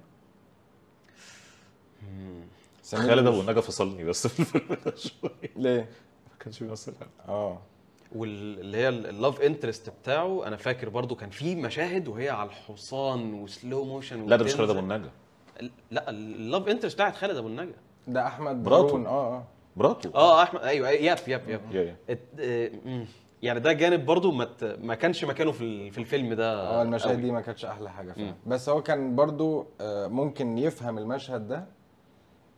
خالد ابو النجا فصلني بس في الفيلم ده شويه ليه؟ ما كانش بيمثل اه واللي هي اللاف انترست بتاعه انا فاكر برضو كان في مشاهد وهي على الحصان وسلو موشن لا ده مش خالد ابو النجا لا اللاف انترست بتاعت خالد ابو النجا ده احمد براتو اه اه براتو اه احمد أيوة،, ايوه ياب ياب ياب آه، يعني ده جانب برضو ما مت... ما كانش مكانه في في الفيلم ده اه المشاهد دي ما كانتش احلى حاجه فعلا بس هو كان برضو آه، ممكن يفهم المشهد ده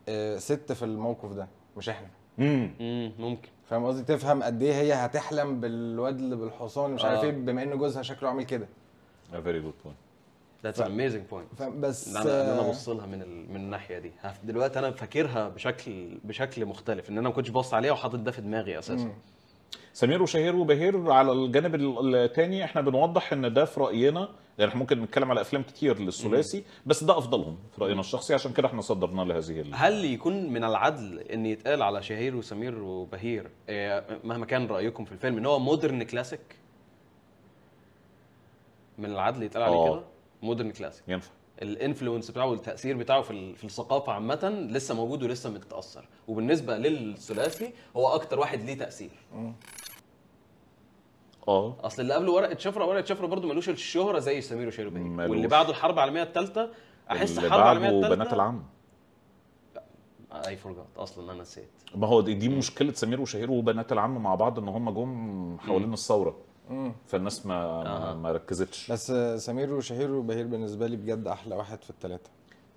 آه، ست في الموقف ده مش احنا امم ممكن فاهم قصدي تفهم قد ايه هي هتحلم بالواد اللي بالحصان مش آه. عارف ايه بما ان جوزها شكله عامل كده A very good point That's an amazing point. بس انا انا ابص آه. لها من ال... من الناحيه دي دلوقتي انا فاكرها بشكل بشكل مختلف ان انا ما كنتش باصص عليها وحاطط ده في دماغي اساسا سمير وشهير وبهير على الجانب الثاني احنا بنوضح ان ده في راينا يعني احنا ممكن نتكلم على افلام كتير للثلاثي بس ده افضلهم في راينا الشخصي عشان كده احنا صدرنا لهذه هل يكون من العدل ان يتقال على شهير وسمير وبهير آه، مهما كان رايكم في الفيلم ان هو مودرن كلاسيك من العدل يتقال عليه آه. كده مودرن كلاسيك ينفع الانفلونس بتاعه والتاثير بتاعه في, في الثقافه عامه لسه موجود ولسه متاثر وبالنسبه للثلاثي هو اكتر واحد ليه تاثير اه اصل اللي قبله ورقه شفره ورقه شفره برضه ملوش الشهره زي سمير وشهير وبهير واللي بعده الحرب العالميه الثالثه احس الحرب العالميه الثالثه بنات العم اي فورجات اصلا انا نسيت ما هو دي, دي مشكله سمير وشهير وبنات العم مع بعض ان هم جم حوالين الثوره فالناس ما آه. ما ركزتش بس سمير وشهير وبهير بالنسبه لي بجد احلى واحد في الثلاثه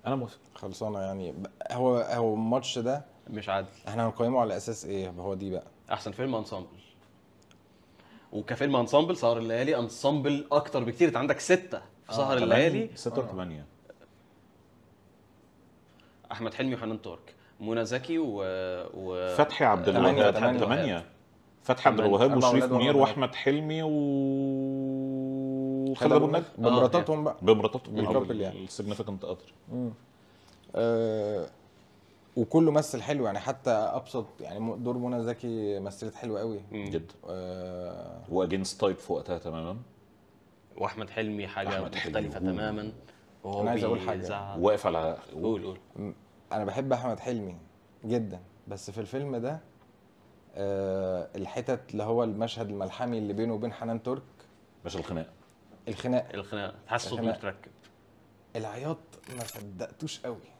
انا موافق خلصانه يعني هو هو الماتش ده مش عادل احنا هنقيمه على اساس ايه هو دي بقى احسن فيلم انسامبل وكفيلم انسامبل سهر الليالي انسامبل اكتر بكتير انت عندك سته في سهر آه الليالي سته وثمانيه آه. احمد حلمي وحنان ترك منى زكي و... و... فتحي عبد آه، الوهاب ثمانيه فتحي عبد الوهاب وشريف منير واحمد حلمي و وخالد ابو النجم بمراتاتهم بقى بمراتاتهم من يعني السيجنفيكنت قطر وكله مثل حلو يعني حتى ابسط يعني دور منى زكي مثلت حلو قوي جدا آه واجينست تايب في وقتها تماما واحمد حلمي حاجه أحمد مختلفه حلمي. تماما وهو انا عايز اقول حاجه واقف على قول قول انا بحب احمد حلمي جدا بس في الفيلم ده آه الحتت اللي هو المشهد الملحمي اللي بينه وبين حنان ترك مش الخناق الخناق الخناق تحسه متركب العياط ما صدقتوش قوي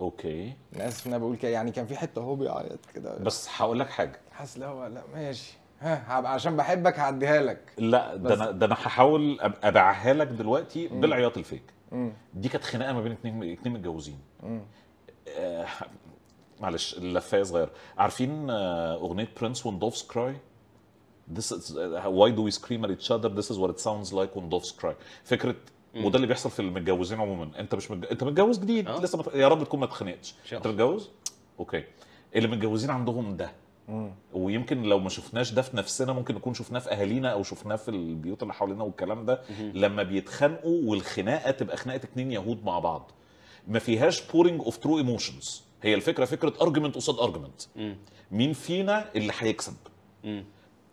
اوكي انا اسف ان انا بقول كده يعني كان في حته هو بيعيط كده بس هقول لك حاجه حاسس ان هو لا ماشي ها هبقى عشان بحبك هعديها لك لا ده انا ده انا هحاول ابيعها لك دلوقتي مم. بالعياط الفيك مم. دي كانت خناقه ما بين اتنين اتنين متجوزين آه معلش اللفايه صغيره عارفين آه اغنيه برنس وان دوفز كراي This is, uh, why do we scream at each other? This is what it sounds like when doves cry. فكره وده اللي بيحصل في المتجوزين عموما انت مش متج... انت متجوز جديد أه؟ لسه مت... يا رب تكون ما اتخنقتش انت متجوز اوكي اللي متجوزين عندهم ده مم. ويمكن لو ما شفناش ده في نفسنا ممكن نكون شفناه في اهالينا او شفناه في البيوت اللي حوالينا والكلام ده مم. لما بيتخانقوا والخناقه تبقى خناقه اتنين يهود مع بعض ما فيهاش بورنج اوف ترو ايموشنز هي الفكره فكره ارجمنت قصاد ارجمنت مين فينا اللي هيكسب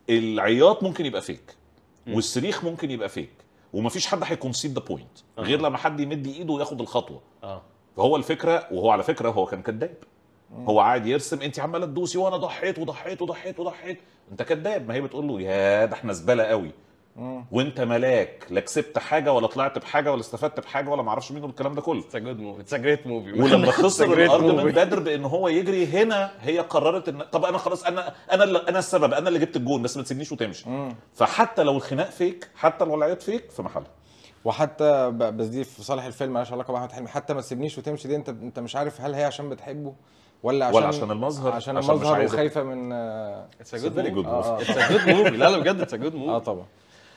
العياط ممكن يبقى فيك والصريخ ممكن يبقى فيك ومفيش حد هيكونسيد ذا بوينت غير لما حد يمد ايده وياخد الخطوه اه فهو الفكره وهو على فكره هو كان كذاب هو قاعد يرسم انت عماله تدوسي وانا ضحيت وضحيت وضحيت وضحيت انت كذاب ما هي بتقول له يا ده احنا زباله قوي اه. وانت ملاك لا كسبت حاجه ولا طلعت بحاجه ولا استفدت بحاجه ولا معرفش مين والكلام ده كله اتس جود موفي اتس جريت موفي ولما خسر الارض من بدر بان هو يجري هنا هي قررت ان طب انا خلاص انا انا اللي انا السبب انا اللي جبت الجون بس ما تسيبنيش وتمشي مم. اه. فحتى لو الخناق فيك حتى لو العياط فيك في محلها وحتى بس دي في صالح الفيلم مالهاش علاقه باحمد حلمي حتى ما تسيبنيش وتمشي دي انت انت مش عارف هل هي عشان بتحبه ولا عشان ولا عشان المظهر عشان, عشان المظهر وخايفه من اتس جود موفي لا لا بجد اتس جود موفي اه طبعا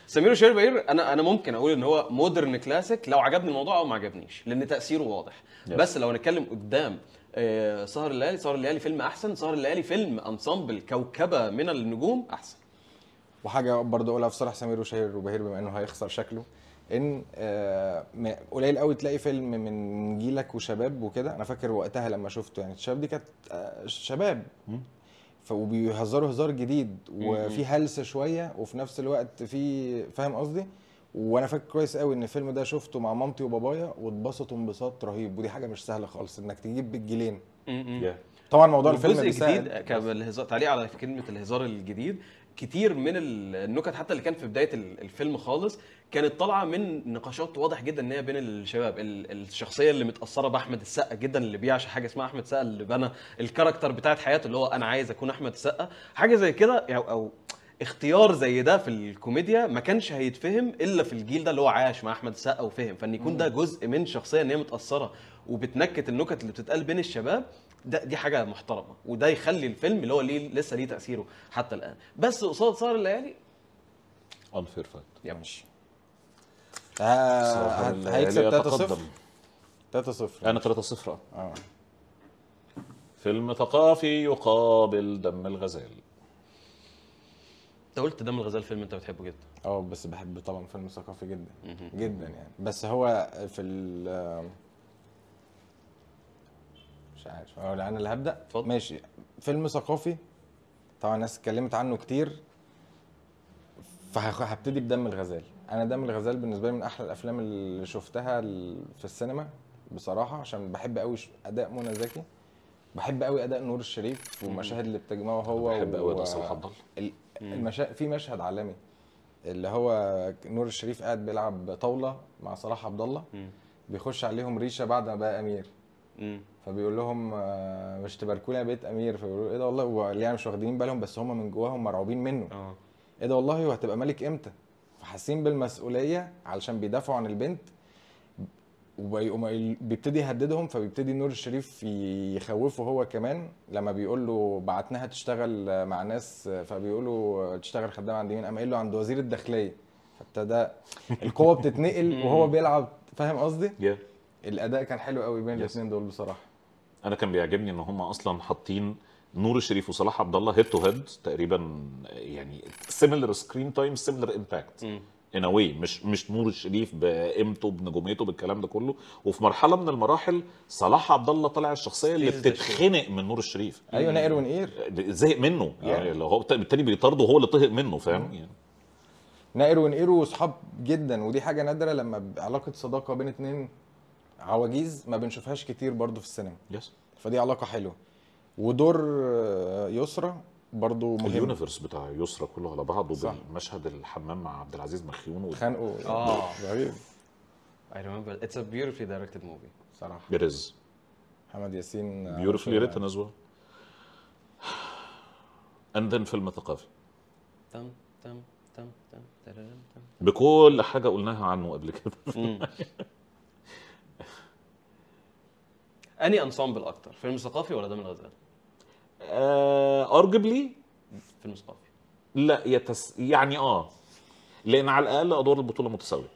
سمير وشير بهير انا انا ممكن اقول ان هو مودرن كلاسيك لو عجبني الموضوع او ما عجبنيش لان تاثيره واضح yeah. بس لو هنتكلم قدام آه سهر الليالي سهر الليالي فيلم احسن سهر الليالي فيلم انسامبل كوكبه من النجوم احسن وحاجه برضه اقولها في سمير وشير وبهير بما انه هيخسر شكله ان آه، قليل قوي تلاقي فيلم من جيلك وشباب وكده انا فاكر وقتها لما شفته يعني الشباب دي كانت آه، شباب وبيهزروا هزار جديد وفي هلس شويه وفي نفس الوقت في فاهم قصدي وانا فاكر كويس قوي ان الفيلم ده شفته مع مامتي وبابايا واتبسطوا انبساط رهيب ودي حاجه مش سهله خالص انك تجيب بالجيلين طبعا موضوع الفيلم الجديد كان الهزار تعليق على كلمه الهزار الجديد كتير من النكت حتى اللي كان في بدايه الفيلم خالص كانت طالعه من نقاشات واضح جدا ان هي بين الشباب الشخصيه اللي متاثره باحمد السقا جدا اللي بيعش حاجه اسمها احمد السقا اللي بنى الكاركتر بتاعت حياته اللي هو انا عايز اكون احمد السقا حاجه زي كده او, يعني، أو اختيار زي ده في الكوميديا ما كانش هيتفهم الا في الجيل ده اللي هو عاش مع احمد السقا وفهم فان يكون ده جزء من شخصيه ان هي متاثره وبتنكت النكت اللي بتتقال بين الشباب ده دي حاجه محترمه وده يخلي الفيلم اللي هو ليه لسه ليه تاثيره حتى الان بس قصاد سهر الليالي انفير فايت يا ماشي آه هيكسب 3 0 3 0 انا 3 0 اه فيلم ثقافي يقابل دم الغزال انت قلت دم الغزال فيلم انت بتحبه جدا اه بس بحب طبعا فيلم ثقافي جدا جدا يعني بس هو في ال عارف اه، انا اللي هبدا اتفضل ماشي فيلم ثقافي طبعا الناس اتكلمت عنه كتير فهبتدي بدم الغزال انا دم الغزال بالنسبه لي من احلى الافلام اللي شفتها في السينما بصراحه عشان بحب قوي اداء منى زكي بحب قوي اداء نور الشريف والمشاهد اللي بتجمعه هو بحب قوي اداء صلاح عبد المشا... في مشهد عالمي اللي هو نور الشريف قاعد بيلعب طاوله مع صلاح عبد الله بيخش عليهم ريشه بعد ما بقى امير فبيقول لهم آه، مش تباركونا لي بيت امير فبيقولوا ايه ده والله يعني مش واخدين بالهم بس هم من جواهم مرعوبين منه اه ايه ده والله وهتبقى ملك امتى فحاسين بالمسؤوليه علشان بيدافعوا عن البنت وبيقوم بيبتدي يهددهم فبيبتدي نور الشريف يخوفه هو كمان لما بيقول له بعتناها تشتغل مع ناس فبيقولوا تشتغل خدامه عند مين قام قايل له عند وزير الداخليه فابتدى القوه بتتنقل وهو بيلعب فاهم قصدي؟ الاداء كان حلو قوي بين الاثنين دول بصراحه انا كان بيعجبني ان هم اصلا حاطين نور الشريف وصلاح عبد الله هيد تو هيد تقريبا يعني سيميلر سكرين تايم سيميلر امباكت ان واي مش مش نور الشريف بقيمته بنجوميته بالكلام ده كله وفي مرحله من المراحل صلاح عبد الله طلع الشخصيه اللي بتتخنق من نور الشريف ايوه نائر ونقير زهق منه آه. يعني اللي هو بالتالي بيطرده هو اللي طهق منه فاهم يعني نائر ونقير واصحاب جدا ودي حاجه نادره لما علاقه صداقه بين اثنين عواجيز ما بنشوفهاش كتير برضو في السينما يس فدي علاقه حلوه ودور يسرى برضه مهم اليونيفرس بتاع يسرى كله على بعضه صح. بالمشهد الحمام مع عبد العزيز مخيون خانقه اه غريب I remember it's a beautifully directed movie صراحه It is محمد ياسين آه، beautifully written as well and then فيلم ثقافي تم تم تم تم بكل حاجه قلناها عنه قبل كده اني انسامبل اكتر فيلم ثقافي ولا دم الغزال ارجبلي آه، فيلم ثقافي لا يتس... يعني اه لان على الاقل ادوار البطوله متساويه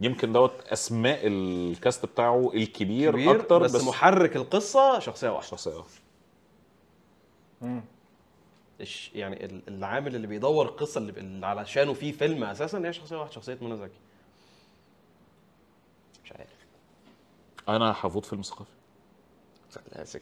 يمكن دوت اسماء الكاست بتاعه الكبير كبير اكتر بس, بس محرك القصه شخصيه واحده شخصيه واحده يعني العامل اللي بيدور القصه اللي علشانه في فيلم اساسا هي شخصيه واحده شخصيه منى زكي مش عارف انا هفوت فيلم ثقافي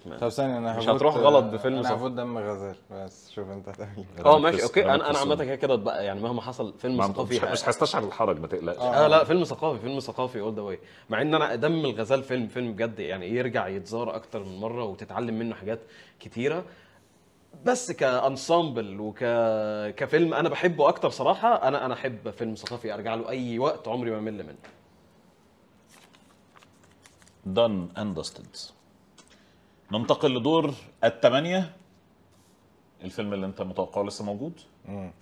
مان طب ثانية انا مش هتروح غلط بفيلم انا هفوت دم غزال بس شوف انت هتعمل إيه. اه ماشي اوكي انا انا عامة كده كده بقى يعني مهما حصل فيلم ثقافي مش ثقافي مش هستشعر الحرج ما تقلقش اه لا فيلم ثقافي فيلم ثقافي اول ذا مع ان انا دم الغزال فيلم فيلم بجد يعني يرجع يتزار اكتر من مرة وتتعلم منه حاجات كتيرة بس كانسامبل وك كفيلم انا بحبه اكتر صراحة انا انا احب فيلم ثقافي ارجع له اي وقت عمري ما امل منه دن اندستد ننتقل لدور الثمانية الفيلم اللي انت متوقعه لسه موجود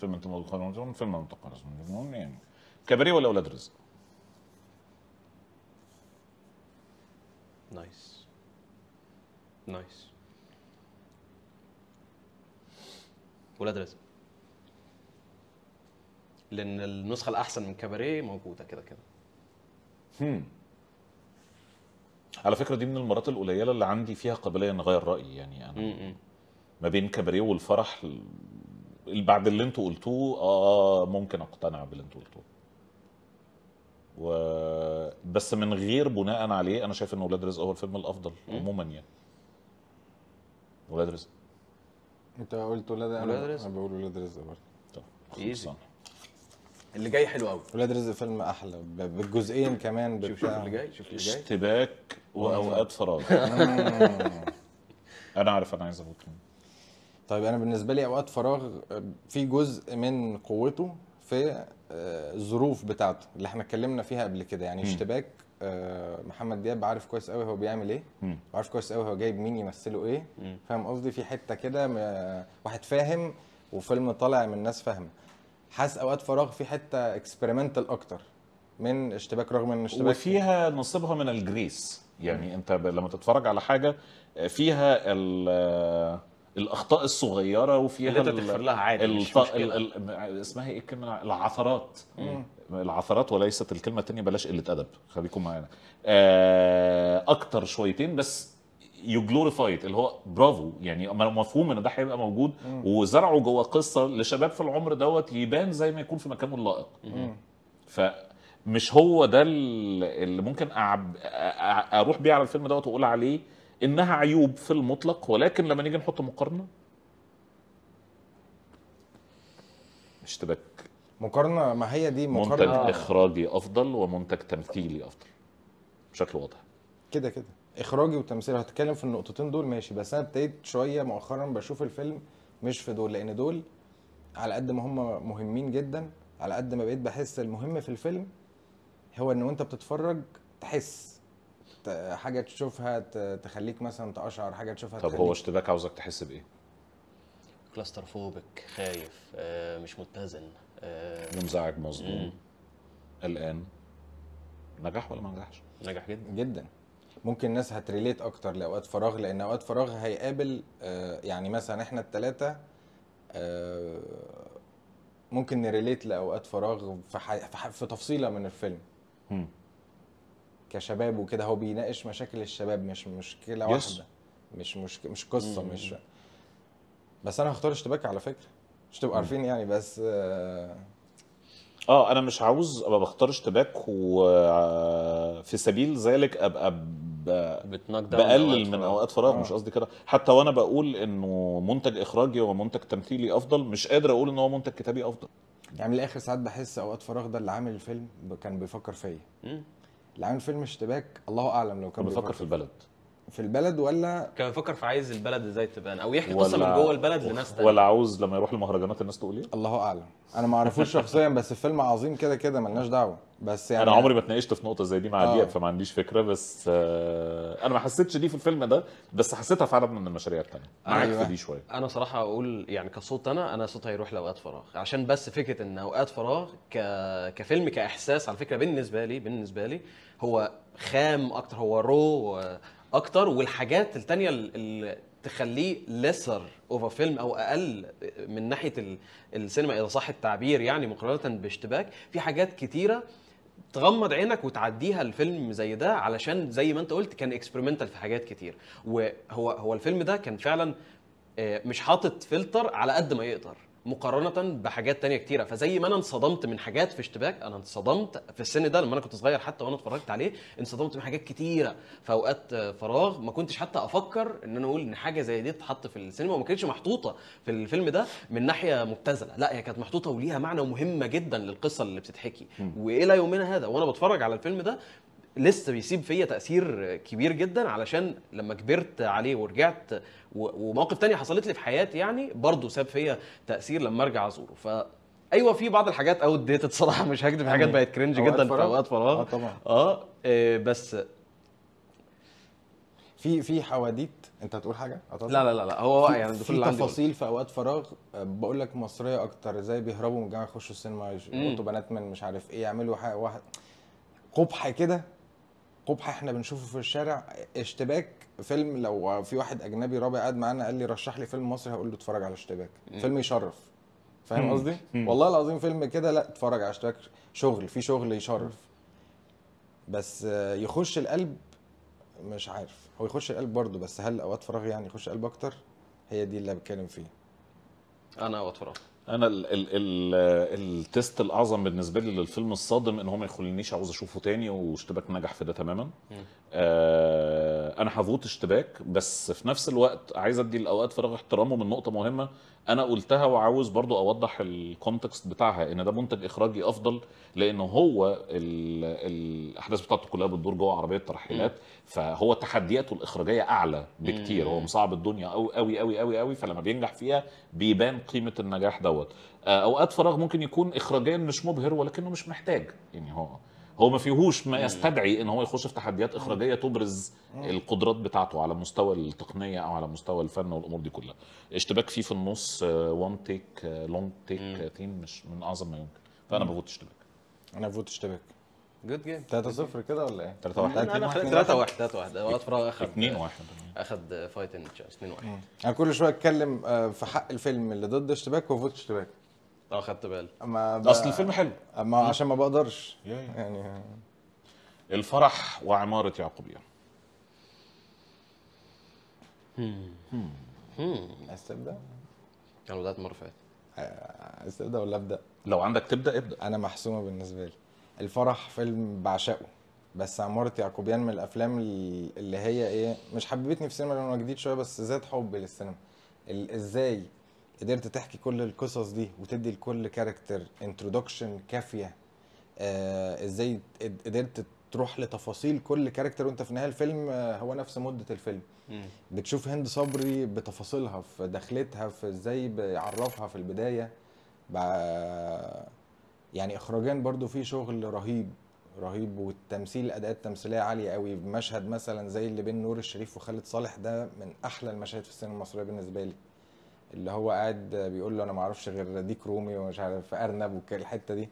فيلم انت متوقعه موجود فيلم متوقعه لسه موجود يعني كباريه ولا اولاد رزق نايس نايس ولاد رزق لان النسخه الاحسن من كباريه موجوده كده كده على فكره دي من المرات القليله اللي عندي فيها قابليه ان اغير رايي يعني انا م -م. ما بين كباريه والفرح بعد اللي انتوا قلتوه اه ممكن اقتنع باللي انتوا قلتوه و... بس من غير بناء عليه انا شايف ان ولاد رزق هو الفيلم الافضل عموما يعني ولاد رزق انت قلت ولاد انا رزق انا بقول ولاد رزق برضه ايزي اللي جاي حلو قوي ولاد رزق فيلم احلى بالجزئين كمان بتاع شوف شوف اللي جاي شوف اللي جاي اشتباك واوقات فراغ انا عارف انا عايز افوت طيب انا بالنسبه لي اوقات فراغ في جزء من قوته في آه، الظروف بتاعته اللي احنا اتكلمنا فيها قبل كده يعني اشتباك آه، محمد دياب عارف كويس قوي هو بيعمل ايه وعارف كويس قوي هو جايب مين يمثله ايه فاهم قصدي في حته كده آه، واحد فاهم وفيلم طالع من ناس فاهمه حاسس اوقات فراغ في حته اكسبيرمنتال اكتر من اشتباك رغم ان اشتباك وفيها نصيبها من الجريس يعني انت لما تتفرج على حاجه آه، فيها آه، الاخطاء الصغيره وفيها اللي انت تغفر لها عادي اسمها ايه الكلمه العثرات مم. العثرات وليست الكلمه الثانيه بلاش قله ادب خليكم معانا آه، اكتر شويتين بس يو اللي هو برافو يعني مفهوم ان ده هيبقى موجود وزرعوا جوه قصه لشباب في العمر دوت يبان زي ما يكون في مكانه اللائق فمش هو ده اللي ممكن أعب اروح بيه على الفيلم دوت واقول عليه انها عيوب في المطلق ولكن لما نيجي نحط مقارنه مش تبك مقارنه ما هي دي مقارنه منتج آه. اخراجي افضل ومنتج تمثيلي افضل بشكل واضح كده كده اخراجي وتمثيل هتكلم في النقطتين دول ماشي بس انا ابتديت شويه مؤخرا بشوف الفيلم مش في دول لان دول على قد ما هم مهمين جدا على قد ما بقيت بحس المهم في الفيلم هو ان وانت بتتفرج تحس حاجه تشوفها تخليك مثلا تقشعر حاجه تشوفها طب هو اشتباك عاوزك تحس بايه كلاستر فوبك خايف آه، مش متزن آه مزعج مظلوم قلقان نجح ولا ما نجحش نجح جدا جدا ممكن الناس هتريليت اكتر لاوقات فراغ لان اوقات فراغ هيقابل آه، يعني مثلا احنا الثلاثه آه، ممكن نريليت لاوقات فراغ في, حي... في تفصيله من الفيلم كشباب وكده هو بيناقش مشاكل الشباب مش مشكله yes. واحده مش مش مش قصه مم. مش بس انا هختار اشتباك على فكره مش تبقوا عارفين يعني بس آه... اه انا مش عاوز ابقى بختار اشتباك وفي آه، سبيل ذلك ابقى بقلل من اوقات فراغ مش آه. قصدي كده حتى وانا بقول انه منتج اخراجي ومنتج تمثيلي افضل مش قادر اقول ان هو منتج كتابي افضل يعني من الاخر ساعات بحس اوقات فراغ ده اللي عامل الفيلم كان بيفكر فيا اللي عامل فيلم اشتباك الله اعلم لو كان بيفكر في البلد في البلد ولا كان بيفكر في عايز البلد ازاي تبان او يحكي قصه من جوه البلد لناس تانية ولا عاوز لما يروح المهرجانات الناس تقول ايه؟ الله اعلم انا ما اعرفوش شخصيا بس الفيلم عظيم كده كده ملناش دعوه بس يعني انا عمري ما اتناقشت في نقطه زي دي مع دياب آه. فما عنديش فكره بس آه انا ما حسيتش دي في الفيلم ده بس حسيتها في عدد من المشاريع الثانيه أيوة. معاك أيوة. في دي شويه انا صراحه اقول يعني كصوت انا انا صوتي هيروح لاوقات فراغ عشان بس فكره ان اوقات فراغ ك... كفيلم كاحساس على فكره بالنسبه لي بالنسبه لي هو خام اكتر هو رو اكتر والحاجات التانية اللي تخليه ليسر اوف فيلم او اقل من ناحيه السينما اذا صح التعبير يعني مقارنه باشتباك في حاجات كتيره تغمض عينك وتعديها الفيلم زي ده علشان زي ما انت قلت كان اكسبيرمنتال في حاجات كتير وهو هو الفيلم ده كان فعلا آه، مش حاطط فلتر على قد ما يقدر مقارنه بحاجات تانية كتيره فزي ما انا انصدمت من حاجات في اشتباك انا انصدمت في السن ده لما انا كنت صغير حتى وانا اتفرجت عليه انصدمت من حاجات كتيره في اوقات فراغ ما كنتش حتى افكر ان انا اقول ان حاجه زي دي تتحط في السينما وما كانتش محطوطه في الفيلم ده من ناحيه مبتذله لا هي كانت محطوطه وليها معنى مهمه جدا للقصه اللي بتتحكي والى يومنا هذا وانا بتفرج على الفيلم ده لسه بيسيب فيا تاثير كبير جدا علشان لما كبرت عليه ورجعت ومواقف تانية حصلت لي في حياتي يعني برضه ساب فيا تاثير لما ارجع ازوره ف ايوه في بعض الحاجات اوت ديتد صراحه مش هكدب حاجات بقت كرنج جدا في اوقات فراغ اه طبعا آه،, اه بس في في حواديت انت هتقول حاجه أطلع. لا لا لا هو يعني في, في تفاصيل في اوقات فراغ آه، بقول لك مصريه اكتر زي بيهربوا من الجامعه يخشوا السينما يقطوا بنات من مش عارف ايه يعملوا واحد قبح كده قبح احنا بنشوفه في الشارع اشتباك فيلم لو في واحد اجنبي رابع قاعد معانا قال لي رشح لي فيلم مصري هقول له اتفرج على اشتباك فيلم يشرف فاهم قصدي والله العظيم فيلم كده لا اتفرج على اشتباك شغل في شغل يشرف بس يخش القلب مش عارف هو يخش القلب برضه بس هل اوقات فراغ يعني يخش القلب اكتر هي دي اللي بتكلم فيها انا اوقات فراغ انا الـ الـ الـ التست الاعظم بالنسبه لي للفيلم الصادم ان هو ما يخلينيش عاوز اشوفه تاني واشتباك نجح في ده تماما آه انا هفوت اشتباك بس في نفس الوقت عايز ادي الاوقات فراغ احترامه من نقطه مهمه انا قلتها وعاوز برضو اوضح الكونتكست بتاعها ان ده منتج اخراجي افضل لان هو الاحداث بتاعته كلها بتدور جوه عربيه ترحيلات فهو تحدياته الاخراجيه اعلى بكتير هو مصعب الدنيا قوي قوي قوي قوي فلما بينجح فيها بيبان قيمه النجاح دوت دوت آه، اوقات فراغ ممكن يكون اخراجيا مش مبهر ولكنه مش محتاج يعني هو هو ما فيهوش ما يستدعي ان هو يخش في تحديات اخراجيه تبرز القدرات بتاعته على مستوى التقنيه او على مستوى الفن والامور دي كلها اشتباك فيه في النص وان تيك لونج تيك تيم مش من اعظم ما يمكن فانا بفوت اشتباك انا بفوت اشتباك جود جيم 3 0 كده ولا ايه؟ 3 1 3 1 3 1 وقت فراغ اخد 2 1 اخد فايت ان تشانس 2 1 انا كل شويه اتكلم آه، في حق الفيلم اللي ضد اشتباك وفوت اشتباك اه خدت بالي ب... اصل الفيلم حلو اما عشان ما بقدرش يعني الفرح وعماره يعقوبيان hmm. hmm. عايز تبدا؟ انا بدات المره اللي فاتت آه، عايز تبدا ولا ابدا؟ لو عندك تبدا ابدا انا محسومه بالنسبه لي الفرح فيلم بعشقه بس عمارة يعقوبيان من الافلام اللي هي ايه مش حببتني في السينما لانه جديد شويه بس زاد حبي للسينما ازاي قدرت تحكي كل القصص دي وتدي لكل كاركتر انترودكشن كافيه آه ازاي قدرت تروح لتفاصيل كل كاركتر وانت في نهايه الفيلم آه، هو نفس مده الفيلم بتشوف هند صبري بتفاصيلها في دخلتها في ازاي بيعرفها في البدايه بقى يعني اخراجيا برضو في شغل رهيب رهيب والتمثيل الاداءات التمثيليه عاليه قوي مشهد مثلا زي اللي بين نور الشريف وخالد صالح ده من احلى المشاهد في السينما المصريه بالنسبه لي اللي هو قاعد بيقول له انا ما اعرفش غير ديك رومي ومش عارف ارنب والحته دي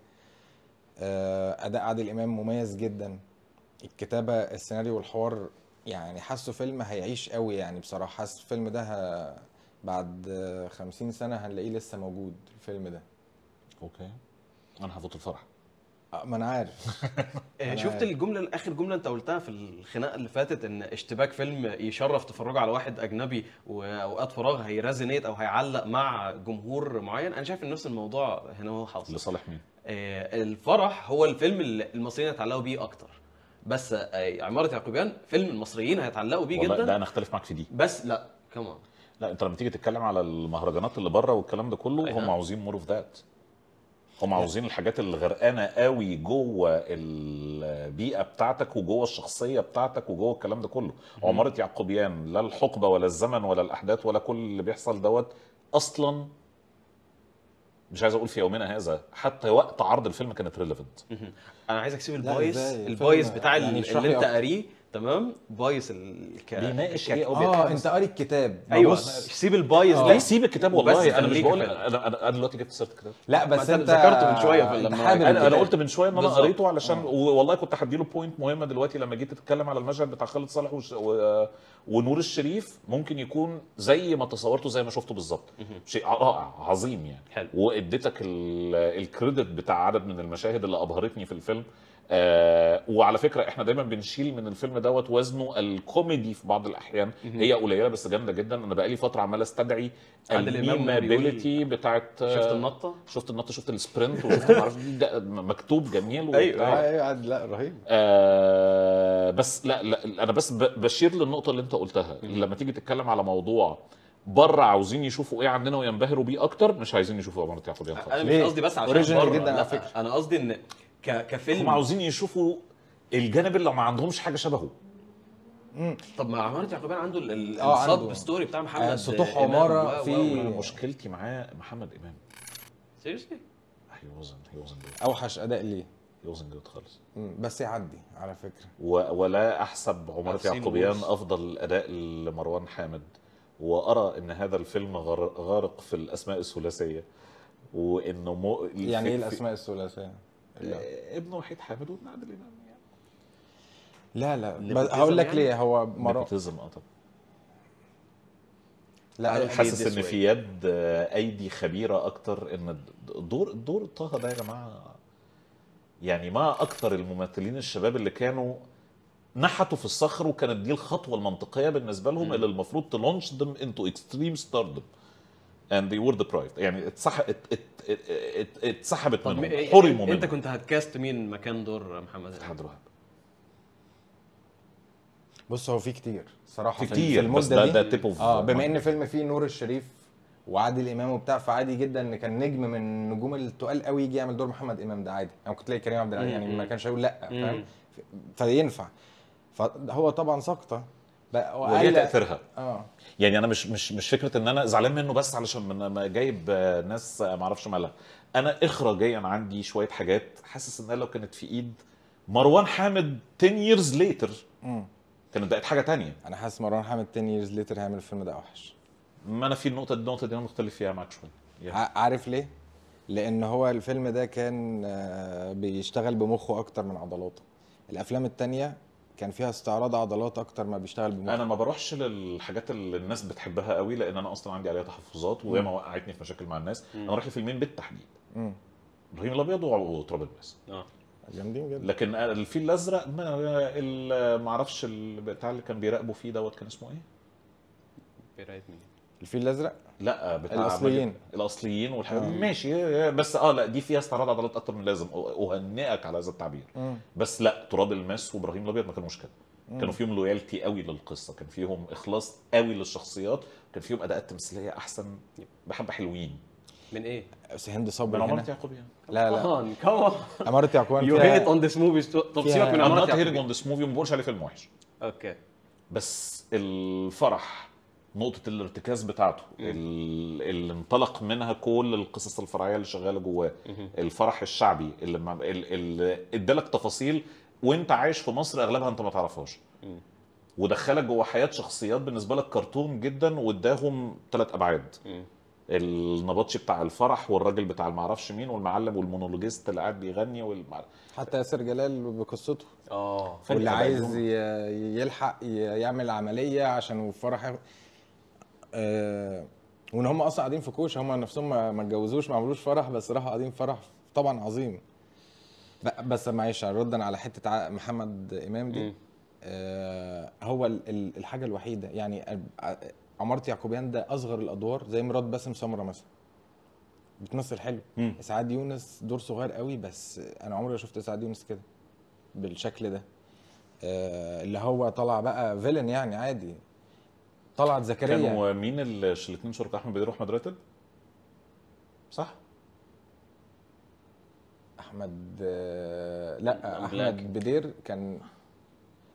آه، اداء عادل امام مميز جدا الكتابه السيناريو والحوار يعني حاسه فيلم هيعيش قوي يعني بصراحه حاسس الفيلم ده بعد خمسين سنه هنلاقيه لسه موجود الفيلم ده اوكي انا هفوت الفرح آه، ما انا عارف آه، شفت الجمله اخر جمله انت قلتها في الخناقه اللي فاتت ان اشتباك فيلم يشرف تفرجه على واحد اجنبي واوقات فراغ هيرزنيت او هيعلق مع جمهور معين انا شايف ان نفس الموضوع هنا هو حاصل لصالح مين آه، الفرح هو الفيلم اللي المصريين هيتعلقوا بيه اكتر بس عماره يعقوبيان فيلم المصريين هيتعلقوا بيه جدا لا انا اختلف معاك في دي بس لا كمان لا انت لما تيجي تتكلم على المهرجانات اللي بره والكلام ده كله هم نعم. عاوزين مور اوف ذات هم عاوزين الحاجات اللي غرقانه قوي جوه البيئه بتاعتك وجوه الشخصيه بتاعتك وجوه الكلام ده كله عماره يعقوبيان لا الحقبه ولا الزمن ولا الاحداث ولا كل اللي بيحصل دوت اصلا مش عايز اقول في يومنا هذا حتى وقت عرض الفيلم كانت ريليفنت انا عايزك تسيب البايس البايس بتاع يعني اللي, اللي انت قاريه تمام بايظ الك... بيناقش ايه او اه انت قاري الكتاب ايوه بص... سيب البايظ آه. ده سيب الكتاب والله انا مش بقول انا انا دلوقتي جبت سيره الكتاب لا بس انت ذكرت من شويه آه، لما انا, أنا قلت من شويه ان انا قريته علشان آه. والله كنت هديله بوينت مهمه دلوقتي لما جيت تتكلم على المشهد بتاع خالد صالح وش... و... ونور الشريف ممكن يكون زي ما تصورته زي ما شفته بالظبط شيء رائع عظيم يعني حلو واديتك الكريدت بتاع عدد من المشاهد اللي ابهرتني في الفيلم آه وعلى فكره احنا دايما بنشيل من الفيلم دوت وزنه الكوميدي في بعض الاحيان هي قليله بس جامده جدا انا بقالي فتره عمال استدعي الميمابيلتي بتاعت آه، شفت النطه شفت النطه شفت السبرنت وشفت ما اعرفش مكتوب جميل ايوه ايوه, أيوة، لا رهيب آه بس لا, لا انا بس بشير للنقطه اللي انت قلتها لما تيجي تتكلم على موضوع بره عاوزين يشوفوا ايه عندنا وينبهروا بيه اكتر مش عايزين يشوفوا عمارة يعقوبيان خالص انا مش قصدي بس عشان جدا على فكره انا قصدي ان كفيلم هم عاوزين يشوفوا الجانب اللي ما عندهمش حاجه شبهه مم. طب ما عمارة يعقوبيان عنده السب ستوري آه، بتاع محمد آه سطوح عمارة في مشكلتي معاه محمد امام سيريسلي هي ah, wasn't he wasn't اوحش اداء ليه he wasn't خالص بس يعدي على فكره و... ولا احسب عمارة يعقوبيان افضل اداء لمروان حامد وارى ان هذا الفيلم غر... غارق في الاسماء الثلاثيه وانه مو يعني ايه الاسماء الثلاثيه؟ لا. آه، ابن وحيد حامد وابن عادل امام يعني. لا لا هقول لك يعني؟ ليه هو مرات اه طبعا لا انا حاسس ان في يد آه، ايدي خبيره اكتر ان دور دور طه ده يا جماعه يعني مع اكتر الممثلين الشباب اللي كانوا نحتوا في الصخر وكانت دي الخطوه المنطقيه بالنسبه لهم م. اللي المفروض تلونش دم انتو اكستريم ستاردم and they were deprived يعني اتسحبت منهم إيه- حرموا إيه- منهم انت كنت هتكاست مين مكان دور محمد عبد الوهاب بص هو في كتير صراحه في كتير في المده دي ده تيب اوف اه بما ان فيلم فيه نور الشريف وعادل امام وبتاع فعادي جدا ان كان نجم من النجوم التقال قوي يجي يعمل دور محمد امام ده عادي انا كنت تلاقي كريم عبد العزيز يعني ما كانش هيقول لا فاهم فينفع فهو طبعا سقطه وهي تاثيرها اه يعني انا مش مش مش فكره ان انا زعلان منه بس علشان جايب ناس ما اعرفش مالها انا اخراجيا عندي شويه حاجات حاسس انها لو كانت في ايد مروان حامد 10 years later كانت بقت حاجه تانية انا حاسس مروان حامد 10 years later هيعمل الفيلم ده اوحش ما انا في النقطه النقطه دي انا مختلف فيها معاك شويه عارف ليه؟ لان هو الفيلم ده كان آه، بيشتغل بمخه اكتر من عضلاته الافلام التانية كان فيها استعراض عضلات اكتر ما بيشتغل بمخ انا ما بروحش للحاجات اللي الناس بتحبها قوي لان انا اصلا عندي عليها تحفظات وهي ما وقعتني في مشاكل مع الناس مم. انا رايح لفيلمين بالتحديد ابراهيم الابيض وتراب الماس اه جامدين جدا لكن الفيل الازرق ما اعرفش بتاع اللي كان بيراقبه فيه دوت كان اسمه ايه؟ بيراقب مين؟ الفيل الازرق لا آه، بتاع الاصليين الاصليين والحاجات آه. ماشي آه، بس اه لا دي فيها استعراض عضلات اكتر من لازم اهنئك على هذا التعبير مم. بس لا تراب الماس وابراهيم الابيض ما كانوش كده كانوا فيهم لويالتي قوي للقصه كان فيهم اخلاص قوي للشخصيات كان فيهم اداءات تمثيليه احسن بحبه حلوين من ايه؟ هند صبري من عمارة يعقوبيان يعني. لا لا كمان عمارة يعقوبيان يو هيت اون ذيس موفي طب سيبك من عمارة يعقوبيان انا اون ذيس موفي ما بقولش عليه فيلم وحش اوكي بس الفرح نقطه الارتكاز بتاعته اللي انطلق منها كل القصص الفرعيه اللي شغاله جواه الفرح الشعبي اللي, اللي ادالك تفاصيل وانت عايش في مصر اغلبها انت ما تعرفهاش ودخلك جوه حياه شخصيات بالنسبه لك كرتون جدا واداهم ثلاث ابعاد النبطشي بتاع الفرح والراجل بتاع المعرفش مين والمعلم والمونولوجيست اللي قاعد بيغني والمع... حتى ياسر جلال بقصته اه واللي عايز يلحق يعمل عمليه عشان الفرح آه، وان هم اصلا قاعدين في كوش هم نفسهم ما اتجوزوش ما عملوش فرح بس راحوا قاعدين فرح طبعا عظيم بس معلش ردا على حته محمد امام دي آه هو الحاجه الوحيده يعني عمارة يعقوبيان ده اصغر الادوار زي مراد باسم سمره مثلا بتمثل حلو اسعاد يونس دور صغير قوي بس انا عمري ما شفت اسعاد يونس كده بالشكل ده آه، اللي هو طلع بقى فيلن يعني عادي طلعت زكريا كانوا مين الاثنين شركاء احمد بدير واحمد راتب؟ صح؟ احمد آه، لا احمد بدير كان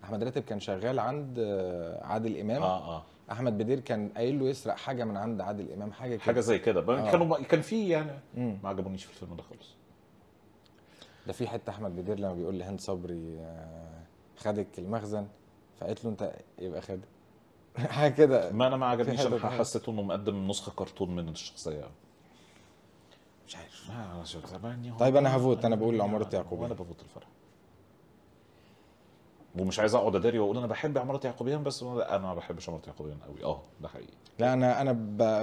احمد راتب كان شغال عند آه، عادل امام اه اه احمد بدير كان قايل له يسرق حاجه من عند عادل امام حاجه كده حاجه زي كده آه. كانوا كان في يعني مم. ما عجبونيش في الفيلم ده خالص ده في حته احمد بدير لما بيقول لهند صبري آه، خدك المخزن فقالت له انت يبقى خدك حاجه كده ما انا ما عجبنيش انا حسيته انه مقدم نسخه كرتون من الشخصيه مش عارف ما طيب انا هفوت انا بقول لعماره يعقوبيان انا بفوت الفرح ومش عايز اقعد اداري واقول انا بحب عماره يعقوبيان بس انا ما بحبش عماره يعقوبيان قوي اه ده حقيقي لا انا انا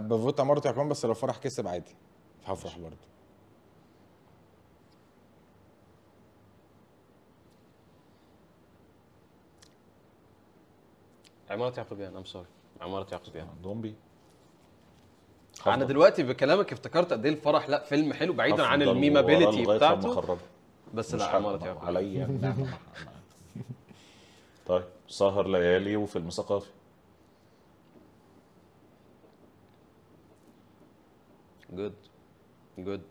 بفوت عماره يعقوبيان بس لو فرح كسب عادي هفرح برضه عمارة يعقوبيان ام سوري عمارة يعقوبيان دومبي خفضل. انا دلوقتي بكلامك افتكرت قد ايه الفرح لا فيلم حلو بعيدا عن الميمابيلتي بتاعته بس لا عمارة يعقوبيان عليا طيب سهر ليالي وفيلم ثقافي جود جود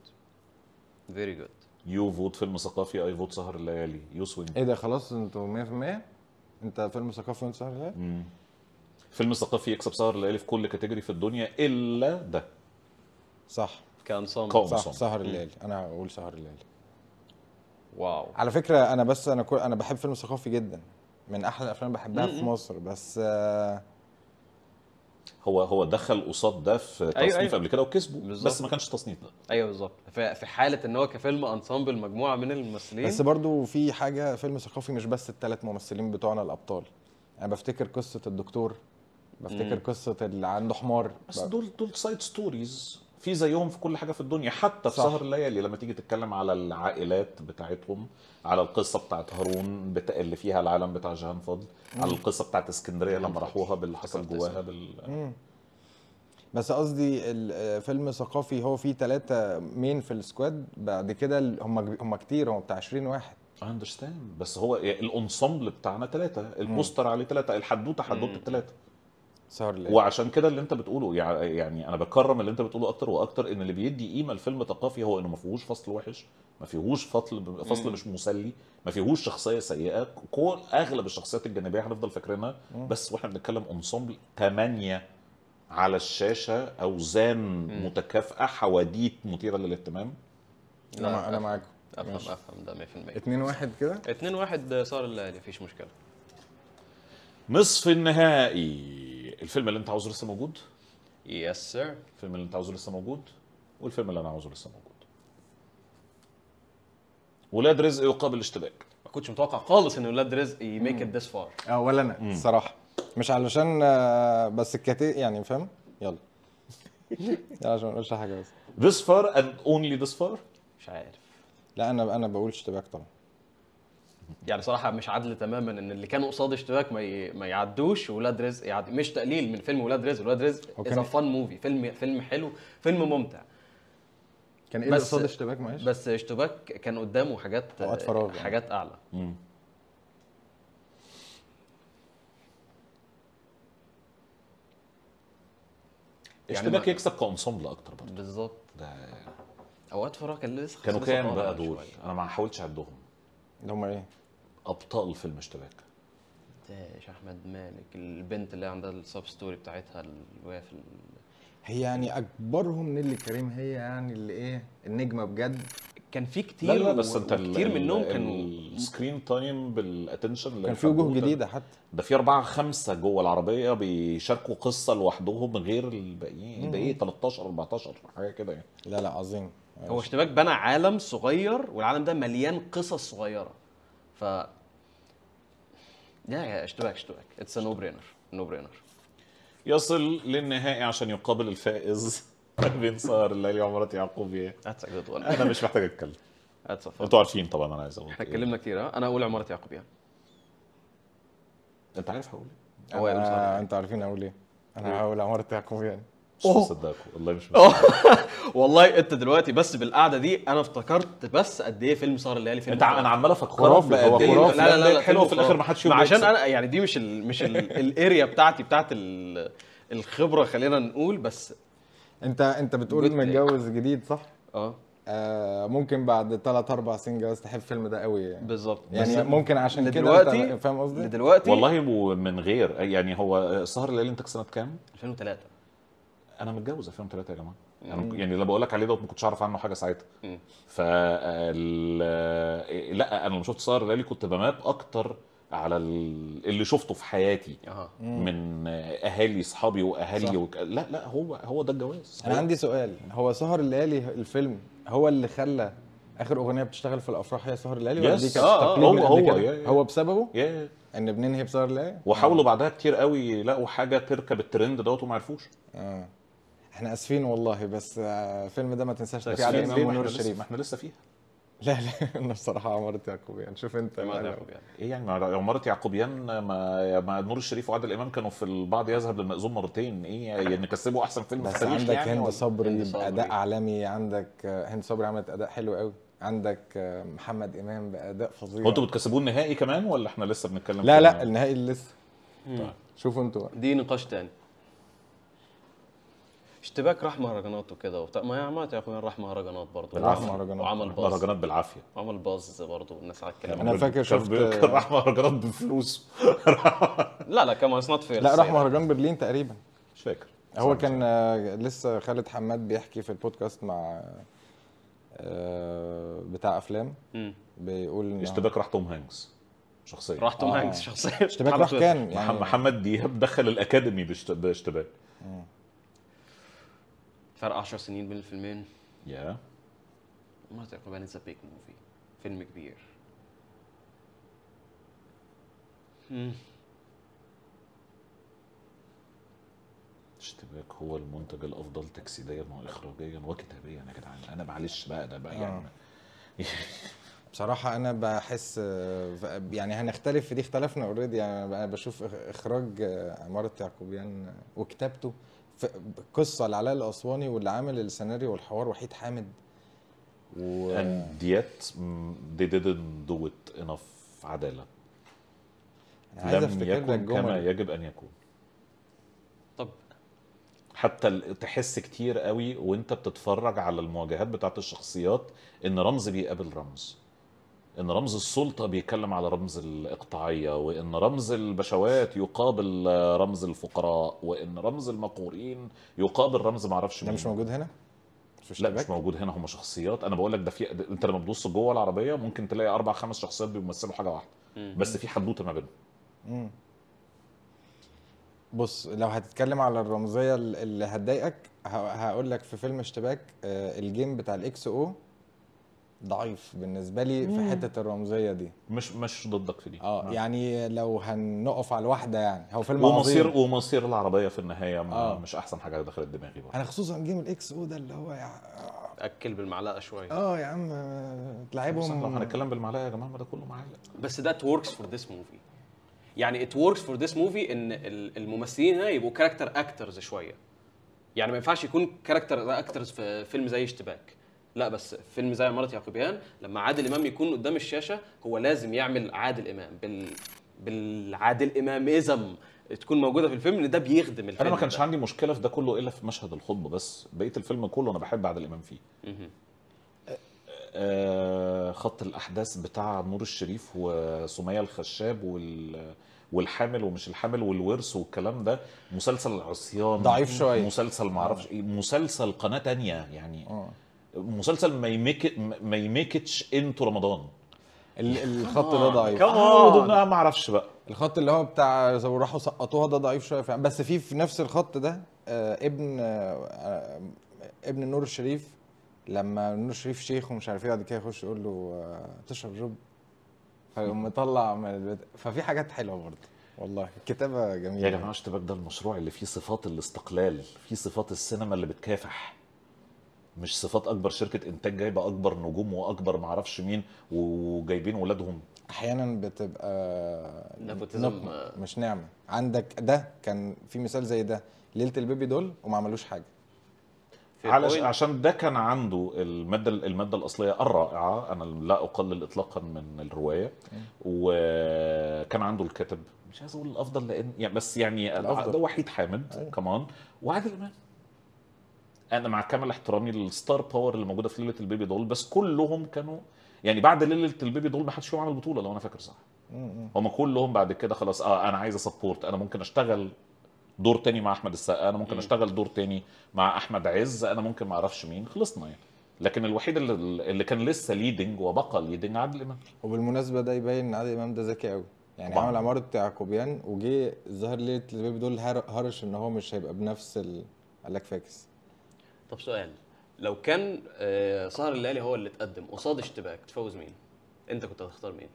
فيري جود يو فوت فيلم ثقافي اي فوت سهر الليالي يو سوينج ايه ده خلاص انتوا 100% انت فيلم ثقافي وانت سهر الليالي فيلم ثقافي يكسب سهر الليالي في كل كاتيجوري في الدنيا الا ده صح كان صامت صح سهر الليالي انا اقول سهر الليالي واو على فكره انا بس انا كل انا بحب فيلم ثقافي جدا من احلى الافلام بحبها في مصر بس آه هو هو دخل قصاد ده في أيوة، تصنيف أيوة أيوة. قبل كده وكسبه بالزبط. بس ما كانش تصنيف ده ايوه بالظبط في حاله ان هو كفيلم انسامبل مجموعه من الممثلين بس برضو في حاجه فيلم ثقافي مش بس الثلاث ممثلين بتوعنا الابطال انا يعني بفتكر قصه الدكتور بفتكر مم. قصه اللي عنده حمار بس دول دول سايد ستوريز في زيهم في كل حاجه في الدنيا حتى في سهر الليالي لما تيجي تتكلم على العائلات بتاعتهم على القصه بتاعت هارون بتا... اللي فيها العالم بتاع جهان فضل مم. على القصه بتاعت اسكندريه لما راحوها باللي حصل جواها بال... بس قصدي الفيلم آه، ثقافي هو فيه ثلاثة مين في السكواد بعد كده هم هم كتير هم بتاع 20 واحد اندرستاند بس هو الانسمبل بتاعنا ثلاثة البوستر عليه ثلاثة الحدوتة حدوتة ثلاثة سهر الليل وعشان كده اللي انت بتقوله يعني انا بكرم اللي انت بتقوله اكتر واكتر ان اللي بيدي قيمه لفيلم ثقافي هو انه ما فيهوش فصل وحش ما فيهوش فصل فصل مش مسلي ما فيهوش شخصيه سيئه كل اغلب الشخصيات الجانبيه هنفضل فاكرينها بس واحنا بنتكلم انصمبل ثمانيه على الشاشه اوزان متكافئه حواديت مثيره للاهتمام انا انا معاك افهم افهم ده 100% 2 1 كده 2 1 آه، صار الليالي مفيش مشكله نصف النهائي الفيلم اللي انت عاوزه لسه موجود يس سير الفيلم اللي انت عاوزه لسه موجود والفيلم اللي انا عاوزه لسه موجود ولاد رزق يقابل اشتباك ما كنتش متوقع خالص ان ولاد رزق يميك ات ذس فار اه ولا انا الصراحه مش علشان آه، بس الكاتي يعني فاهم يلا يلا يعني عشان ما نقولش حاجه بس ذس فار اند اونلي ذس فار مش عارف لا انا انا بقول اشتباك طبعا يعني صراحه مش عدل تماما ان اللي كانوا قصاد اشتباك ما, ي... ما يعدوش ولاد رزق يعدي مش تقليل من فيلم ولاد رزق ولاد رزق از فان موفي فيلم فيلم حلو فيلم ممتع كان ايه بس... اللي قصاد اشتباك معلش بس اشتباك كان قدامه حاجات اوقات فراغ يعني. حاجات يعني. اعلى مم. يعني اشتباك ما... يكسب كانسمبل اكتر برضه بالظبط ده اوقات فراغ كان لسه كانوا كام بقى دول؟ انا ما حاولتش اعدهم اللي هم ايه؟ ابطال فيلم اشتباك ايش احمد مالك البنت اللي عندها السب ستوري بتاعتها اللي في هي يعني اكبرهم نيللي كريم هي يعني اللي ايه النجمه بجد كان في كتير لا لا بس انت كتير منهم كانوا السكرين تايم بالاتنشن كان في وجوه جديده حتى ده في اربعه خمسه جوه العربيه بيشاركوا قصه لوحدهم غير الباقيين بقيه 13 14 حاجه كده يعني لا لا عظيم هو اشتباك بنى عالم صغير والعالم ده مليان قصص صغيره ف لا اشتباك اشتباك اتس نو برينر نو برينر يصل للنهائي عشان يقابل الفائز بين سهر الليلي وعمارة يعقوب That's a good one أنا مش محتاج أتكلم أنتوا عارفين طبعا أنا عايز أقول احنا إيه. اتكلمنا كتير أنا أقول عمارة يعقوبية أنت عارف هقول إيه؟ أنت عارفين أقول إيه؟ أنا هقول عمارة يعقوب يعني مش مصدقك والله مش مصدقك والله انت دلوقتي بس بالقعده دي انا افتكرت بس قد ايه فيلم صار الليالي فيلم انت انا عمال افكر خرافي هو خرافي لا لا لا حلو في الاخر ما حدش عشان انا يعني دي مش مش الاريا بتاعتي بتاعت الخبره خلينا نقول بس انت انت بتقول متجوز جديد صح؟ اه, آه، ممكن بعد ثلاث اربع سنين جواز تحب الفيلم ده قوي يعني بالظبط يعني ممكن عشان كده فاهم قصدي؟ دلوقتي والله من غير يعني هو سهر الليالي انت سنه كام؟ 2003 انا متجوز 2003 يا جماعه يعني, يعني اللي بقول لك عليه دوت ما كنتش اعرف عنه حاجه ساعتها ف إيه، لا انا لما شفت سهر الليالي كنت بماب اكتر على اللي شفته في حياتي أه. من اهالي اصحابي واهالي وك... لا لا هو هو ده الجواز انا عندي سؤال هو سهر الليالي الفيلم هو اللي خلى اخر اغنيه بتشتغل في الافراح هي سهر الليالي ولا دي كانت آه آه هو هو يا هو بسببه يا ان بننهي بسهر الليالي وحاولوا آه. بعدها كتير قوي يلاقوا حاجه تركب الترند دوت وما عرفوش آه. احنا اسفين والله بس آه، الفيلم ده ما تنساش تحكي عليه ونور الشريف ما احنا لسه فيها لا لا انا بصراحه عمارة يعقوبيان شوف انت يعقوبيان ايه يعني عمارة يعقوبيان ما, ما نور الشريف وعادل امام كانوا في البعض يذهب للمأذون مرتين ايه يعني كسبوا احسن فيلم بس في عندك يعني هند صبري باداء عالمي عندك آه، هند صبري عملت اداء حلو قوي عندك آه، محمد امام باداء فظيع انتوا بتكسبوه النهائي كمان ولا احنا لسه بنتكلم لا لا النهائي لسه شوفوا انتوا دي نقاش تاني اشتباك راح مهرجانات وكده وبتاع ما هي عملت يا اخويا راح مهرجانات برضه راح مهرجانات وعمل باز مهرجانات بالعافيه وعمل باز برضه والناس على الكلام انا فاكر شفت راح مهرجانات بفلوس لا لا كان اسناد فير لا راح مهرجان برلين تقريبا مش فاكر هو كان آه، لسه خالد حماد بيحكي في البودكاست مع آه، بتاع افلام بيقول إن اشتباك راح توم هانكس شخصيا راح توم آه. هانكس شخصيا اشتباك راح كان يعني محمد دياب دخل الاكاديمي باشتباك فرق 10 سنين بين الفيلمين يا ما تقريبا اتس بيك موفي فيلم كبير اشتباك هو المنتج الافضل تجسيديا واخراجيا وكتابيا يا جدعان انا معلش بقى ده بقى يعني آه. بصراحة أنا بحس يعني هنختلف في دي اختلفنا اوريدي يعني أنا بشوف إخراج عمارة يعقوبيان وكتابته قصه لعلاء الاسواني واللي عامل السيناريو والحوار وحيد حامد و... and yet they didn't do it enough عداله لم يكن كما يجب ان يكون طب حتى تحس كتير قوي وانت بتتفرج على المواجهات بتاعت الشخصيات ان رمز بيقابل رمز ان رمز السلطه بيتكلم على رمز الاقطاعيه وان رمز البشوات يقابل رمز الفقراء وان رمز المقهورين يقابل رمز ما اعرفش ده مش موجود هنا مش لا مش موجود هنا هم شخصيات انا بقول لك ده في انت لما بتبص جوه العربيه ممكن تلاقي اربع خمس شخصيات بيمثلوا حاجه واحده بس في حدوته ما بينهم بص لو هتتكلم على الرمزيه اللي هتضايقك هقول لك في فيلم اشتباك آه، الجيم بتاع الاكس او ضعيف بالنسبه لي في حته الرمزيه دي مش مش ضدك في دي اه, آه. يعني لو هنقف على الواحده يعني هو فيلم ومصير عظيم. ومصير العربيه في النهايه آه. مش احسن حاجه دخلت دماغي برضه انا خصوصا جيم الاكس او ده اللي هو يعني اكل بالمعلقه شويه اه يا عم تلعبهم احنا هنتكلم بالمعلقه يا جماعه ما ده كله معلق بس ده وركس فور ذيس موفي يعني ات وركس فور ذيس موفي ان الممثلين هنا يبقوا كاركتر اكترز شويه يعني ما ينفعش يكون كاركتر اكترز في فيلم زي اشتباك لا بس فيلم زي عماره يعقوبيان لما عادل امام يكون قدام الشاشه هو لازم يعمل عادل امام بال بالعادل اماميزم تكون موجوده في الفيلم ان ده بيخدم الفيلم انا ما كانش ده. عندي مشكله في ده كله الا في مشهد الخطبه بس بقيه الفيلم كله انا بحب عادل امام فيه آه،, آه خط الاحداث بتاع نور الشريف وسميه الخشاب وال والحامل ومش الحامل والورث والكلام ده مسلسل العصيان ضعيف شويه مسلسل معرفش إيه. مسلسل قناه تانية يعني أوه. مسلسل ما يميك ما يميكتش انتو رمضان الخط ده ضعيف كمان ما اعرفش بقى الخط اللي هو بتاع لو راحوا سقطوها ده ضعيف شويه فعلا بس في في نفس الخط ده آه، ابن آه، ابن نور الشريف لما نور الشريف شيخ ومش عارف ايه بعد كده يخش يقول له آه، تشرب جب فيقوم مطلع من البيت ففي حاجات حلوه برضه والله الكتابه جميله يا جماعه اشتباك ده المشروع اللي فيه صفات الاستقلال فيه صفات السينما اللي بتكافح مش صفات اكبر شركه انتاج جايبه اكبر نجوم واكبر معرفش مين وجايبين ولادهم احيانا بتبقى نبوتزم مش نعمه عندك ده كان في مثال زي ده ليله البيبي دول وما عملوش حاجه علشان عشان ده كان عنده الماده الماده الاصليه الرائعه انا لا اقلل اطلاقا من الروايه وكان عنده الكاتب مش عايز اقول الافضل لان يعني بس يعني الافضل ده وحيد حامد أيه. كمان وعادل امام انا مع كامل احترامي للستار باور اللي موجوده في ليله البيبي دول بس كلهم كانوا يعني بعد ليله البيبي دول ما حدش فيهم عمل بطوله لو انا فاكر صح هم كلهم بعد كده خلاص اه انا عايز اسبورت انا ممكن اشتغل دور تاني مع احمد السقا انا ممكن اشتغل دور تاني مع احمد عز انا ممكن ما اعرفش مين خلصنا يعني لكن الوحيد اللي, اللي كان لسه ليدنج وبقى ليدنج عادل امام وبالمناسبه ده يبين ان عادل امام ده ذكي قوي يعني عمل عماره يعقوبيان وجه ظهر ليه البيبي دول هرش ان هو مش هيبقى بنفس ال... قال لك فاكس طب سؤال لو كان آه، سهر الليالي هو اللي اتقدم قصاد اشتباك تفوز مين؟ انت كنت هتختار مين؟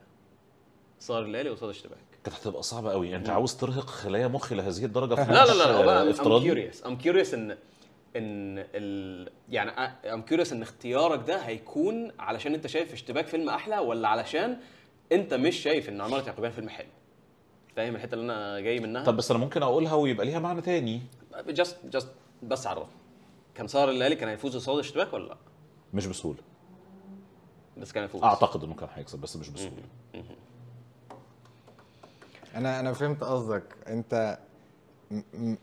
سهر الليالي قصاد اشتباك كانت هتبقى صعبه قوي انت عاوز ترهق خلايا مخي لهذه الدرجه في لا لا لا انا كيوريوس ام كيوريوس ان ان ال... يعني ام آه، كيوريوس ان اختيارك ده هيكون علشان انت شايف اشتباك فيلم احلى ولا علشان انت مش شايف ان عماره يعقوبيان فيلم حلو فاهم الحته اللي انا جاي منها طب بس انا ممكن اقولها ويبقى ليها معنى تاني جاست جاست بس عرفني كان سهر الليالي كان هيفوز قصاد الاشتباك ولا لا؟ مش بسهوله بس كان هيفوز اعتقد انه كان هيكسب بس مش بسهوله انا انا فهمت قصدك انت م- م-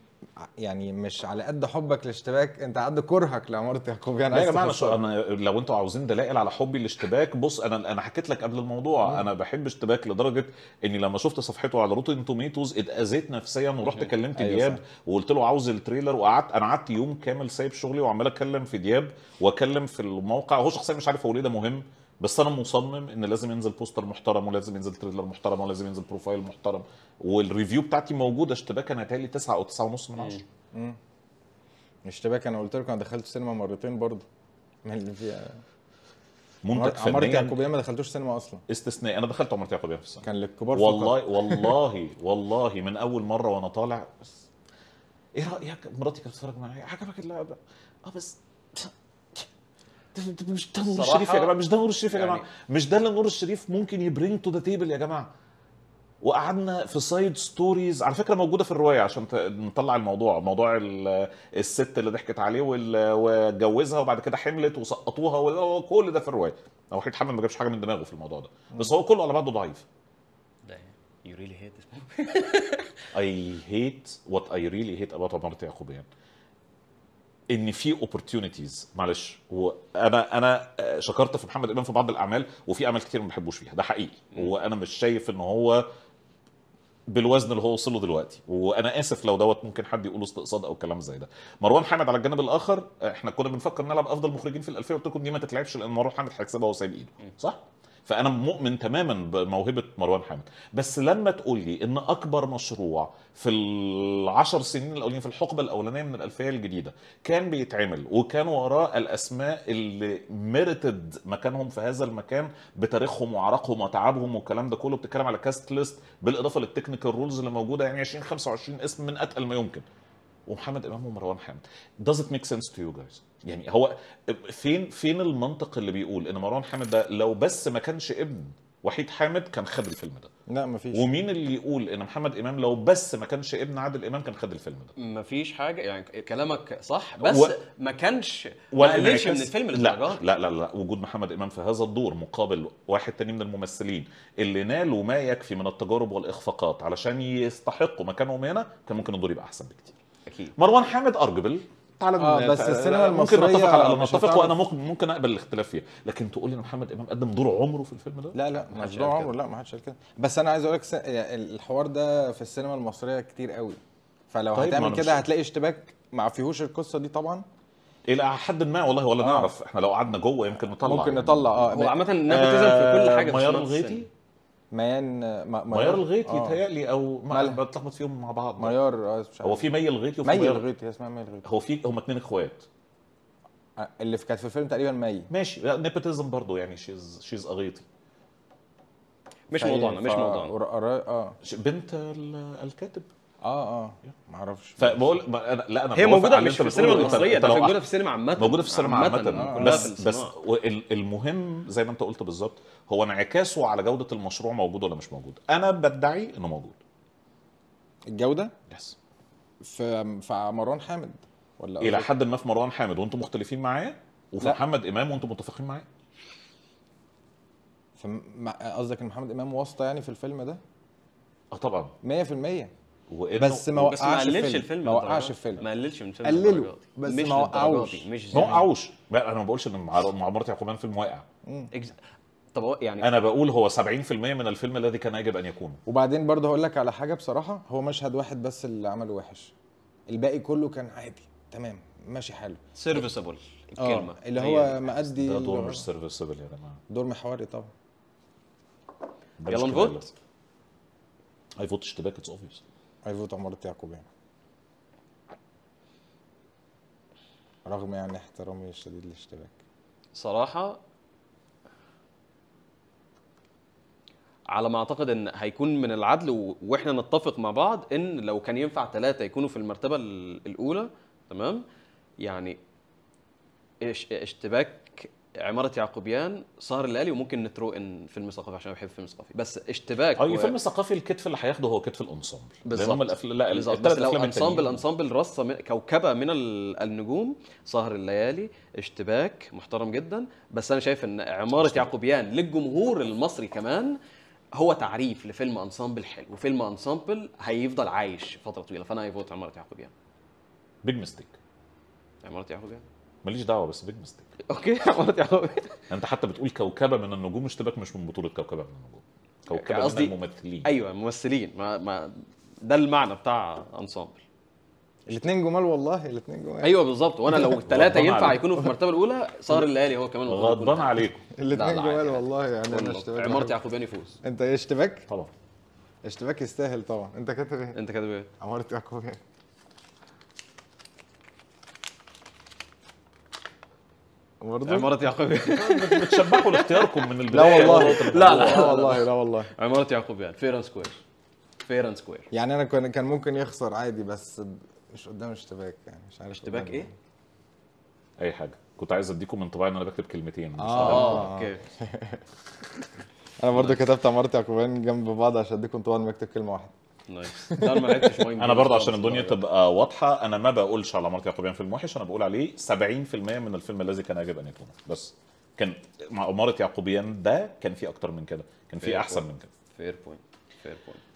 يعني مش على قد حبك للاشتباك انت على قد كرهك لعماره يعقوبيان يعني يا جماعه انا انا لو انتوا عاوزين دلائل على حبي للاشتباك بص انا انا حكيت لك قبل الموضوع مم. انا بحب اشتباك لدرجه اني لما شفت صفحته على روتين توميتوز اتاذيت نفسيا ورحت كلمت أيوة دياب وقلت له عاوز التريلر وقعدت انا قعدت يوم كامل سايب شغلي وعمال اتكلم في دياب واكلم في الموقع هو شخصيا مش عارف هو ليه ده مهم بس انا مصمم ان لازم ينزل بوستر محترم ولازم ينزل تريلر محترم ولازم ينزل بروفايل محترم والريفيو بتاعتي موجوده اشتباك انا تالي 9 او 9 ونص من 10 اشتباك انا قلت لكم انا دخلت سينما مرتين برضه من اللي فيها منتج فنيا عمارة يعقوبيه ما دخلتوش سينما اصلا استثنائي انا دخلت عمارة يعقوبيه في السينما كان للكبار والله والله والله من اول مره وانا طالع بس ايه رايك مراتي كانت بتتفرج معايا عجبك اللعبه اه بس مش ده نور الشريف يا جماعه مش ده نور الشريف يا يعني جماعه مش ده اللي نور الشريف ممكن يبرينج تو ذا تيبل يا جماعه وقعدنا في سايد ستوريز على فكره موجوده في الروايه عشان نطلع الموضوع موضوع الست اللي ضحكت عليه واتجوزها وبعد كده حملت وسقطوها وكل ده في الروايه وحيد حمد ما جابش حاجه من دماغه في الموضوع ده بس هو كله على بعضه ضعيف You really hate this movie. I hate what I really hate about Amarte Yakubian. ان في اوبورتيونيتيز معلش وانا انا آه، شكرت في محمد امام في بعض الاعمال وفي اعمال كتير ما بحبوش فيها ده حقيقي وانا مش شايف ان هو بالوزن اللي هو وصل له دلوقتي وانا اسف لو دوت ممكن حد يقول استقصاد او كلام زي ده مروان حامد على الجانب الاخر احنا كنا بنفكر نلعب افضل مخرجين في الالفيه قلت لكم دي ما تتلعبش لان مروان حامد هيكسبها وهو سايب ايده صح فانا مؤمن تماما بموهبه مروان حامد بس لما تقول لي ان اكبر مشروع في العشر سنين الاولين في الحقبه الاولانيه من الالفيه الجديده كان بيتعمل وكان وراه الاسماء اللي ميرتد مكانهم في هذا المكان بتاريخهم وعرقهم وتعبهم والكلام ده كله بتتكلم على كاست ليست بالاضافه للتكنيكال رولز اللي موجوده يعني 20 25 اسم من اتقل ما يمكن ومحمد امام ومروان حامد does it make sense to you guys يعني هو فين فين المنطق اللي بيقول ان مروان حامد ده لو بس ما كانش ابن وحيد حامد كان خد الفيلم ده لا مفيش ومين اللي يقول ان محمد امام لو بس ما كانش ابن عادل امام كان خد الفيلم ده مفيش حاجه يعني كلامك صح بس و... ما كانش ولا من الفيلم لا, لا لا لا وجود محمد امام في هذا الدور مقابل واحد تاني من الممثلين اللي نالوا ما يكفي من التجارب والاخفاقات علشان يستحقوا مكانهم هنا كان ممكن الدور يبقى احسن بكتير اكيد مروان حامد ارجبل تعالى آه بس آه، السينما المصريه ممكن نتفق على نتفق وانا ممكن اقبل الاختلاف فيها لكن تقول لي ان محمد امام قدم دور عمره في الفيلم ده لا لا مش دور عمره لا ما حدش قال كده بس انا عايز اقول لك الحوار ده في السينما المصريه كتير قوي فلو طيب هتعمل كده هتلاقي اشتباك ما فيهوش القصه دي طبعا الى حد ما والله ولا آه. نعرف احنا لو قعدنا جوه يمكن نطلع ممكن نطلع اه هو عامه نيبوتيزم آه، في كل حاجه ميار الغيتي ميان ميار الغيطي آه. يتهيألي او بتلخبط فيهم مع بعض ميار اه هو في مي الغيطي وفي مي الغيطي اسمها مي الغيطي هو في هم اتنين اخوات آه، اللي في كانت في الفيلم تقريبا مي ماشي نيبوتيزم برضه يعني شيز شيز اغيطي مش طيب، موضوعنا مش موضوعنا آه،, اه بنت الكاتب اه اه ما اعرفش فبقول ما أنا لا انا هي موجوده مش في السينما المصريه ده موجوده في السينما عامه موجوده في السينما عامه بس بس المهم زي ما انت قلت بالظبط هو انعكاسه على جوده المشروع موجود ولا مش موجود انا بدعي انه موجود الجوده يس في في مروان حامد ولا الى إيه حد ما في مروان حامد وانتم مختلفين معايا وفي لا. محمد امام وانتم متفقين معايا قصدك ان محمد امام واسطه يعني في الفيلم ده؟ اه طبعا 100% وابنه بس ما وقعش ما الفيلم ما وقعش الفيلم ما قللش من فيلم قلله بس ما وقعوش مش ما يعني. وقعوش انا ما بقولش ان معمره يعقوبيان فيلم واقع طب يعني انا بقول هو 70% من الفيلم الذي كان يجب ان يكون وبعدين برضه هقول لك على حاجه بصراحه هو مشهد واحد بس اللي عمله وحش الباقي كله كان عادي تمام ماشي حلو سيرفيسبل آه، الكلمه اللي هو مأدي ده دور مش سيرفيسبل يا جماعه دور محوري طبعا يلا نفوت اي فوت اشتباك اتس اوبفيس فوت عمارة يعقوبيان رغم يعني احترامي الشديد للاشتباك صراحة على ما اعتقد ان هيكون من العدل واحنا نتفق مع بعض ان لو كان ينفع ثلاثه يكونوا في المرتبه الاولى تمام يعني اشتباك عماره يعقوبيان صار الالي وممكن نترو ان فيلم ثقافي عشان بحب فيلم ثقافي بس اشتباك اه فيلم ثقافي الكتف اللي هياخده هو كتف الانسامبل بالظبط هم الافلام لا بالظبط بس لو انسامبل انسامبل رصه من... كوكبه من النجوم سهر الليالي اشتباك محترم جدا بس انا شايف ان عماره يعقوبيان للجمهور المصري كمان هو تعريف لفيلم انسامبل حلو وفيلم انسامبل هيفضل عايش فتره طويله فانا هيفوت عماره يعقوبيان بيج ميستيك عماره يعقوبيان ماليش دعوه بس بيج مستيك اوكي يا إيه؟ إيه؟ حضرتك يعني انت حتى بتقول كوكبه من النجوم اشتباك مش من بطوله كوكبه من النجوم كوكبه قصدي من الممثلين ايوه ممثلين ما, ما ده المعنى بتاع انسامبل الاثنين جمال والله الاثنين جمال ايوه بالظبط وانا لو الثلاثه ينفع يكونوا في المرتبه الاولى سهر الليالي هو كمان غضبان عليكم الاثنين جمال يعني والله يعني انا اشتباك عمارة يعقوبيان يفوز انت إيه، اشتباك؟ طبعا اشتباك يستاهل طبعا انت كاتب ايه؟ انت كاتب ايه؟ عمارة يعقوبيان برضه عمارة يعقوبيان بتشبكوا لاختياركم من البدايه لا والله لا لا والله لا والله عمارة يعقوبيان فير اند سكوير فير اند سكوير يعني انا كان كان ممكن يخسر عادي بس مش قدام اشتباك يعني مش عارف اشتباك ايه؟ يعني. اي حاجه كنت عايز اديكم من ان انا بكتب كلمتين آه،, اه اوكي انا برضه كتبت عمارة يعقوبيان جنب بعض عشان اديكم طبعا بكتب كلمه واحده نايس انا برضه عشان الدنيا تبقى واضحه انا ما بقولش على عمارة يعقوبيان فيلم وحش انا بقول عليه 70% من الفيلم الذي كان يجب ان يكون بس كان مع عمارة يعقوبيان ده كان في اكتر من كده كان في احسن من كده فير بوينت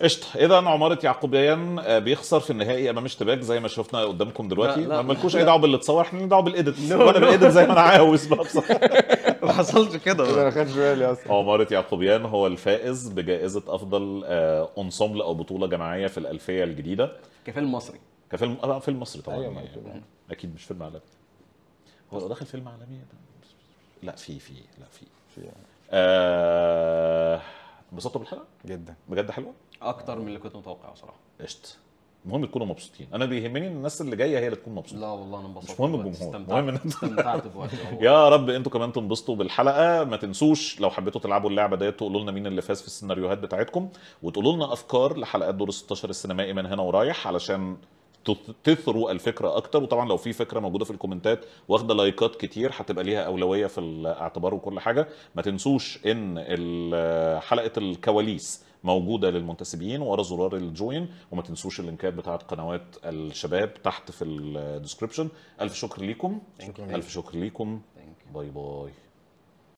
قشطه اذا عماره يعقوبيان آه، بيخسر في النهائي امام اشتباك زي ما شفنا قدامكم دلوقتي لا لا ما لكوش اي دعوه باللي اتصور احنا دعوه بالايديت وانا بالايديت زي ما انا عاوز بقى ما حصلش كده ما خدش بالي اصلا عماره يعقوبيان هو الفائز بجائزه افضل آه، انصمل او بطوله جماعيه في الالفيه الجديده كفيلم مصري كفيلم اه فيلم مصري طبعا أيوة يعني. اكيد مش فيلم عالمي هو داخل فيلم عالمي لا في في لا في في آه اتبسطتوا بالحلقه؟ جدا بجد حلوه؟ اكتر من اللي كنت متوقعه صراحه قشط المهم تكونوا مبسوطين انا بيهمني ان الناس اللي جايه هي اللي تكون مبسوطه لا والله انا انبسطت مش مهم الجمهور المهم مهم استمتعت يا رب انتوا كمان تنبسطوا بالحلقه ما تنسوش لو حبيتوا تلعبوا اللعبه ديت تقولوا لنا مين اللي فاز في السيناريوهات بتاعتكم وتقولوا لنا افكار لحلقات دور 16 السينمائي من هنا ورايح علشان تثروا الفكره اكتر وطبعا لو في فكره موجوده في الكومنتات واخده لايكات كتير هتبقى ليها اولويه في الاعتبار وكل حاجه ما تنسوش ان حلقه الكواليس موجوده للمنتسبين ورا زرار الجوين وما تنسوش اللينكات بتاعت قنوات الشباب تحت في الديسكربشن الف شكر ليكم شكرا الف شكر ليكم باي باي